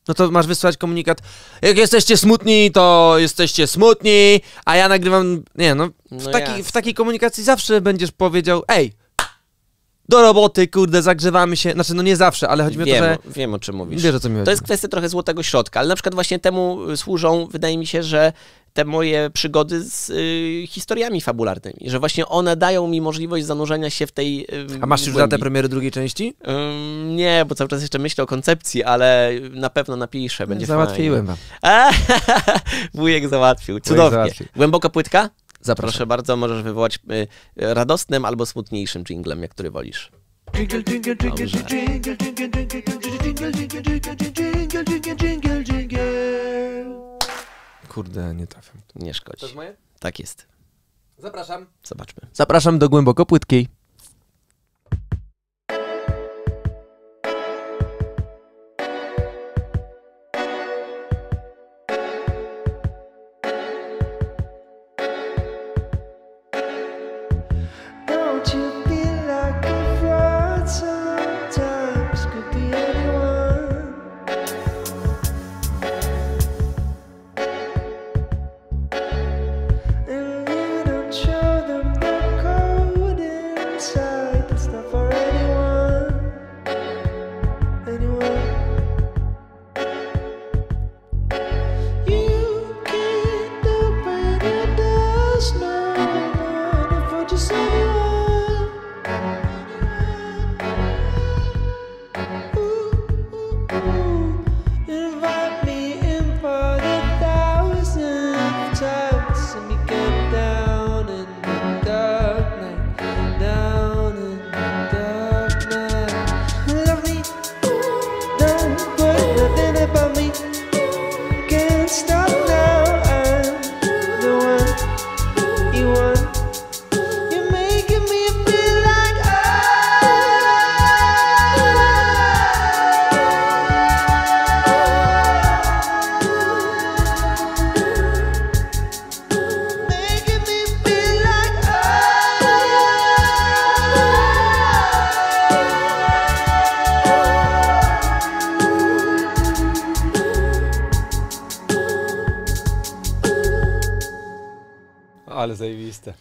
no to masz wysłać komunikat, jak jesteście smutni, to jesteście smutni, a ja nagrywam, nie no, w, no taki, w takiej komunikacji zawsze będziesz powiedział, ej, do roboty, kurde, zagrzewamy się. Znaczy, no nie zawsze, ale chodzi mi wiem, o to, że... Wiem, o czym mówisz. Wiesz, o co mi To jest kwestia trochę złotego środka, ale na przykład właśnie temu y, służą, wydaje mi się, że te moje przygody z y, historiami fabularnymi, że właśnie one dają mi możliwość zanurzenia się w tej. Y, A masz już głębi. datę premiery drugiej części? Y, nie, bo cały czas jeszcze myślę o koncepcji, ale na pewno napiszę. Będzie Załatwiłem fajnie. wam. wujek załatwił. Cudownie. załatwił. Głęboka płytka? Zapraszam. Proszę bardzo, możesz wywołać radosnym albo smutniejszym jinglem, jak który wolisz. Kurde, nie trafiam. Nie szkodzi. To jest moje? Tak jest. Zapraszam. Zobaczmy. Zapraszam do głęboko płytkiej.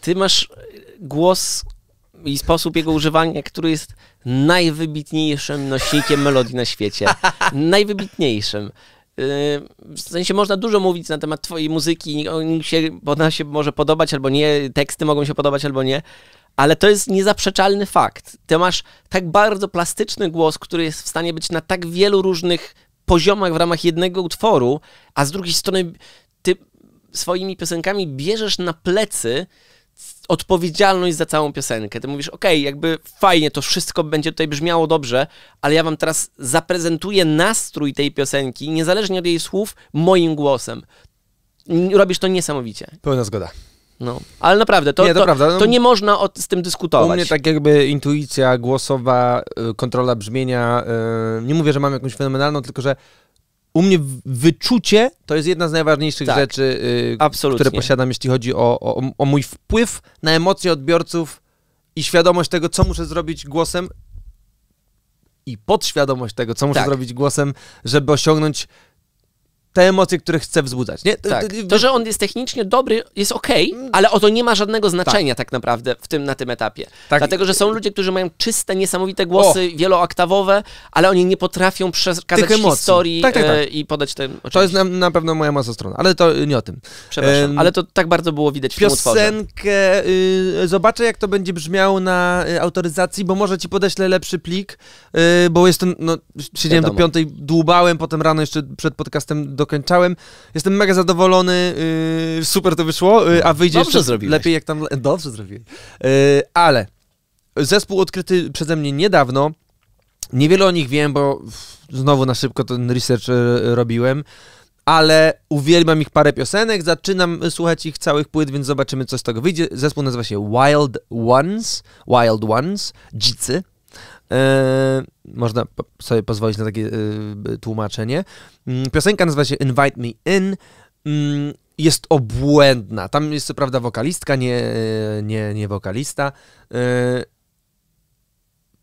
ty masz głos i sposób jego używania, który jest najwybitniejszym nośnikiem melodii na świecie. Najwybitniejszym. Y, w sensie można dużo mówić na temat twojej muzyki, się, ona się może podobać albo nie, teksty mogą się podobać albo nie, ale to jest niezaprzeczalny fakt. Ty masz tak bardzo plastyczny głos, który jest w stanie być na tak wielu różnych poziomach w ramach jednego utworu, a z drugiej strony ty swoimi piosenkami bierzesz na plecy odpowiedzialność za całą piosenkę. Ty mówisz, okej, okay, jakby fajnie, to wszystko będzie tutaj brzmiało dobrze, ale ja wam teraz zaprezentuję nastrój tej piosenki, niezależnie od jej słów, moim głosem. Robisz to niesamowicie. Pełna zgoda. No, ale naprawdę, to nie, to, to, no, to nie można od, z tym dyskutować. U mnie tak jakby intuicja głosowa, y, kontrola brzmienia, yy, nie mówię, że mam jakąś fenomenalną, tylko że u mnie wyczucie to jest jedna z najważniejszych tak, rzeczy, y, które posiadam, jeśli chodzi o, o, o, mój wpływ na emocje odbiorców i świadomość tego, co muszę zrobić głosem i podświadomość tego, co muszę tak. zrobić głosem, żeby osiągnąć te emocje, które chce wzbudzać. Nie? Tak. To, że on jest technicznie dobry, jest okej, okay, mm. ale oto nie ma żadnego znaczenia tak, tak naprawdę w tym, na tym etapie. Tak. Dlatego, że są ludzie, którzy mają czyste, niesamowite głosy, o. wieloaktawowe, ale oni nie potrafią przekazać historii tak, tak e, tak. i podać ten... To jest na, na, pewno moja mocna strona, ale to nie o tym. Przepraszam, ale to tak bardzo było widać w Piosenkę, y, zobaczę jak to będzie brzmiało na y, autoryzacji, bo może ci podeślę lepszy plik, y, bo jestem, no, siedziałem Wiadomo. do piątej, dłubałem, potem rano jeszcze przed podcastem do dokończałem. Jestem mega zadowolony, yy, super to wyszło, yy, a wyjdzie dobrze jeszcze zrobiłeś. lepiej jak tam... Dobrze zrobiłem. Yy, ale zespół odkryty przeze mnie niedawno, niewiele o nich wiem, bo znowu na szybko ten research y, robiłem, ale uwielbiam ich parę piosenek, zaczynam słuchać ich całych płyt, więc zobaczymy, co z tego wyjdzie. Zespół nazywa się Wild Ones, Wild Ones, dzicy, E, można sobie pozwolić na takie e, tłumaczenie. Mm, piosenka nazywa się Invite Me In. Mm, jest obłędna. Tam jest co prawda wokalistka, nie, e, nie, nie wokalista.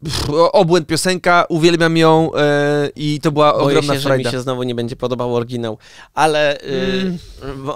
Pff, obłęd piosenka, uwielbiam ją e, i to była Boję ogromna się, frajda. że mi się znowu nie będzie podobał oryginał, ale, e, mm.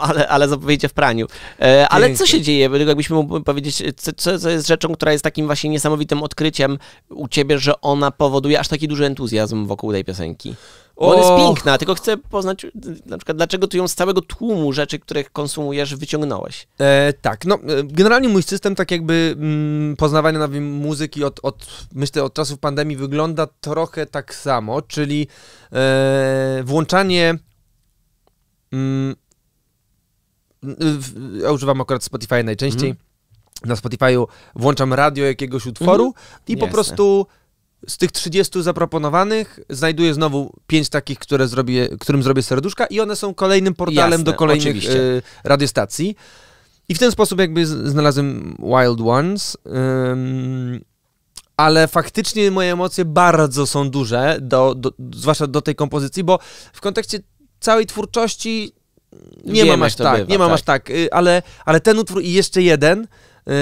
ale, ale zapowiedzie w praniu. E, ale co się dzieje, jakbyśmy mógł powiedzieć, co, co jest rzeczą, która jest takim właśnie niesamowitym odkryciem u ciebie, że ona powoduje aż taki duży entuzjazm wokół tej piosenki? Bo ona jest piękna, tylko chcę poznać na przykład, dlaczego ty ją z całego tłumu rzeczy, których konsumujesz, wyciągnąłeś. E, tak, no e, generalnie mój system tak jakby mm, poznawania nowej muzyki od, od, myślę, od czasów pandemii wygląda trochę tak samo, czyli e, włączanie... Mm, ja używam akurat Spotify najczęściej. Mm. Na Spotify'u włączam radio jakiegoś utworu mhm. i Jasne. po prostu z tych 30 zaproponowanych znajduję znowu 5 takich, które zrobię, którym zrobię serduszka i one są kolejnym portalem Jasne, do kolejnych y, radiostacji. I w ten sposób jakby znalazłem Wild Ones. Ym, ale faktycznie moje emocje bardzo są duże, do, do, zwłaszcza do tej kompozycji, bo w kontekście całej twórczości nie Wiem, mam aż tak, bywa, nie mam tak. aż tak, y, ale, ale ten utwór i jeszcze jeden, y,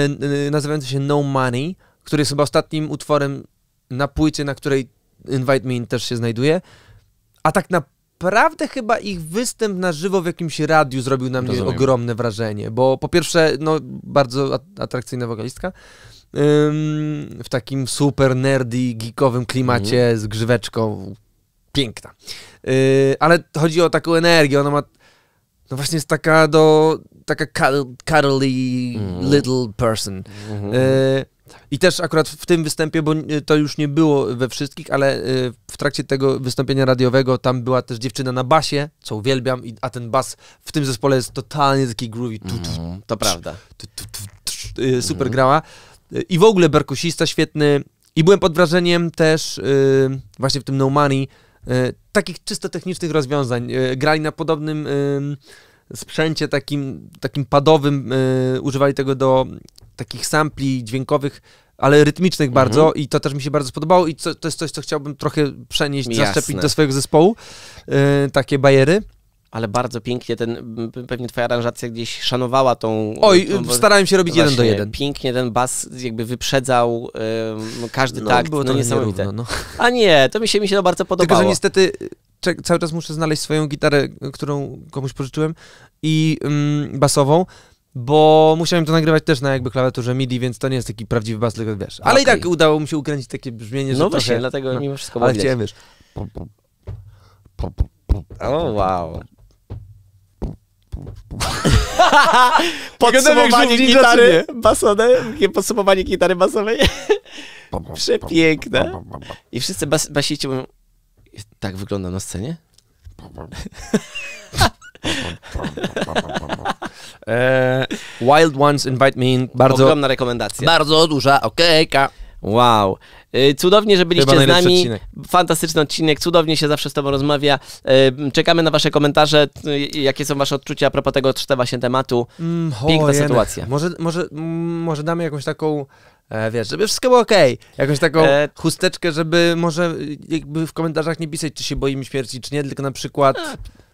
y, nazywający się No Money, który jest chyba ostatnim utworem na płycie, na której Invite Me In też się znajduje, a tak naprawdę chyba ich występ na żywo w jakimś radiu zrobił na mnie Rozumiem. ogromne wrażenie, bo po pierwsze, no, bardzo atrakcyjna wokalistka, Ym, w takim super nerdy, geekowym klimacie mhm. z grzyweczką, piękna. Yy, ale chodzi o taką energię, ona ma, no właśnie jest taka do, taka cuddly mm. little person. Mm -hmm. Tak. I też akurat w tym występie, bo to już nie było we wszystkich, ale y, w trakcie tego wystąpienia radiowego tam była też dziewczyna na basie, co uwielbiam, a ten bas w tym zespole jest totalnie taki groovy. Mm, to prawda. Y, super mhm. grała. I w ogóle berkusista świetny. I byłem pod wrażeniem też y, właśnie w tym No Money takich czysto technicznych rozwiązań. Grali na podobnym sprzęcie takim, takim padowym y, używali tego do takich sampli dźwiękowych, ale rytmicznych mhm. bardzo i to też mi się bardzo podobało i to jest coś, co chciałbym trochę przenieść, Jasne. zaszczepić do swojego zespołu, y, takie bajery. Ale bardzo pięknie ten, pewnie twoja aranżacja gdzieś szanowała tą... Oj, tą, starałem się robić jeden do jeden. Pięknie ten bas jakby wyprzedzał um, każdy no, takt, było to no niesamowite. Nierówno, no. A nie, to mi się, mi się to bardzo podobało. Tylko, że niestety e, cały czas muszę znaleźć swoją gitarę, e, którą komuś pożyczyłem i mm, basową, bo musiałem to nagrywać też na jakby klawiaturze MIDI, więc to nie jest taki prawdziwy bas, tylko wiesz. Ale okay. i tak udało mi się ukręcić takie brzmienie, że No właśnie, trochę, dlatego no, mimo wszystko Ale chciałem, wiesz... O, wow podsumowanie gitary basowej, podsumowanie gitary basowej. Przepiękne. I wszyscy bas, basiści mówią, tak wygląda na scenie? Wild Ones Invite Me. Bardzo, Ogromna rekomendacja. Bardzo duża okejka. Okay Wow. Y, cudownie, że byliście z nami. Odcinek. Fantastyczny odcinek, cudownie się zawsze z Tobą rozmawia. Y, czekamy na Wasze komentarze. Y, jakie są Wasze odczucia a propos tego trzeba się tematu? Mm, Piękna sytuacja. Może, może, mm, może damy jakąś taką e, wiesz, żeby wszystko było okej. Okay. Jakąś taką e... chusteczkę, żeby może jakby w komentarzach nie pisać, czy się boimy śmierci, czy nie, tylko na przykład... E,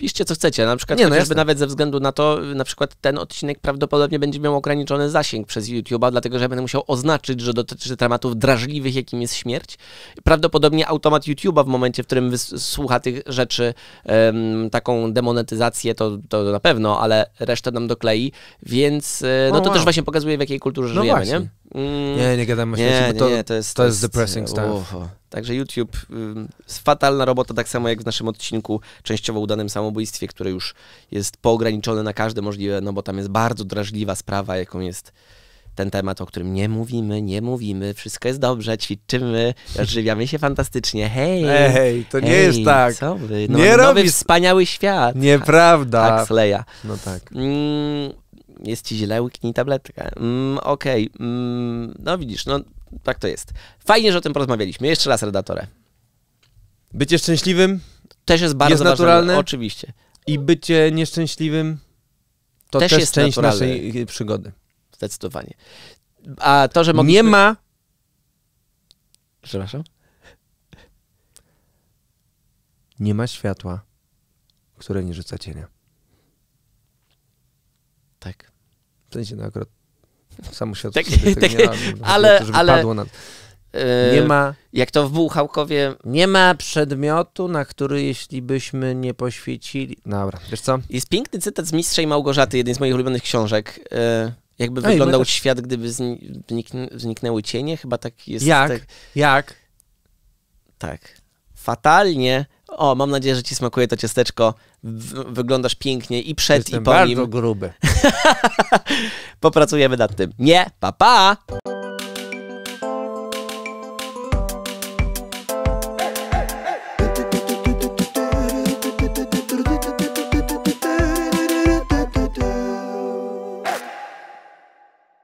piszcie co chcecie, na przykład nie, no nawet ze względu na to, na przykład ten odcinek prawdopodobnie będzie miał ograniczony zasięg przez YouTube'a, dlatego że ja będę musiał oznaczyć, że dotyczy tematów drażliwych, jakim jest śmierć. Prawdopodobnie automat YouTube'a w momencie, w którym słucha tych rzeczy um, taką demonetyzację, to, to na pewno, ale resztę nam doklei, więc no, no to no wow. też właśnie pokazuje, w jakiej kulturze no żyjemy, właśnie. nie? Mm, nie, nie gadam o śmierci, nie, to, nie, to jest, to jest depressing stuff. Także YouTube, fatalna robota, tak samo jak w naszym odcinku częściowo udanym samobójstwie, które już jest poograniczone na każde możliwe, no bo tam jest bardzo drażliwa sprawa, jaką jest ten temat, o którym nie mówimy, nie mówimy, wszystko jest dobrze, ćwiczymy, odżywiamy się fantastycznie. Hej! Ej, to nie hej, jest tak. Co wy? No, nie nowy robisz... wspaniały świat. Nieprawda. Tak, Sleja. No tak. Mm, jest ci źle, łyknij tabletkę. Mm, Okej, okay. mm, no widzisz, no tak to jest. Fajnie, że o tym porozmawialiśmy. Jeszcze raz, redatore. Bycie szczęśliwym też jest bardzo jest ważne, naturalne. Oczywiście. I bycie nieszczęśliwym to też, też jest część naturalne. naszej y, przygody. Zdecydowanie. A to, że mogliśmy... Nie ma... Przepraszam? Nie ma światła, które nie rzuca cienia. Tak. W sensie, no akurat sam się tak, sobie tak, nie ale, ale padło na... E, nie ma. Jak to w Bułchałkowie. Nie ma przedmiotu, na który jeśli byśmy nie poświecili. Dobra, wiesz co? Jest piękny cytat z Mistrzej Małgorzaty, jednej z moich ulubionych książek. E, jakby Ej, wyglądał świat, gdyby zniknęły cienie, chyba tak jest. Jak? Tak... Jak? Tak. Fatalnie o, mam nadzieję, że ci smakuje to ciasteczko. W wyglądasz pięknie i przed Jestem i po bardzo nim. bardzo gruby. Popracujemy nad tym. Nie, pa pa!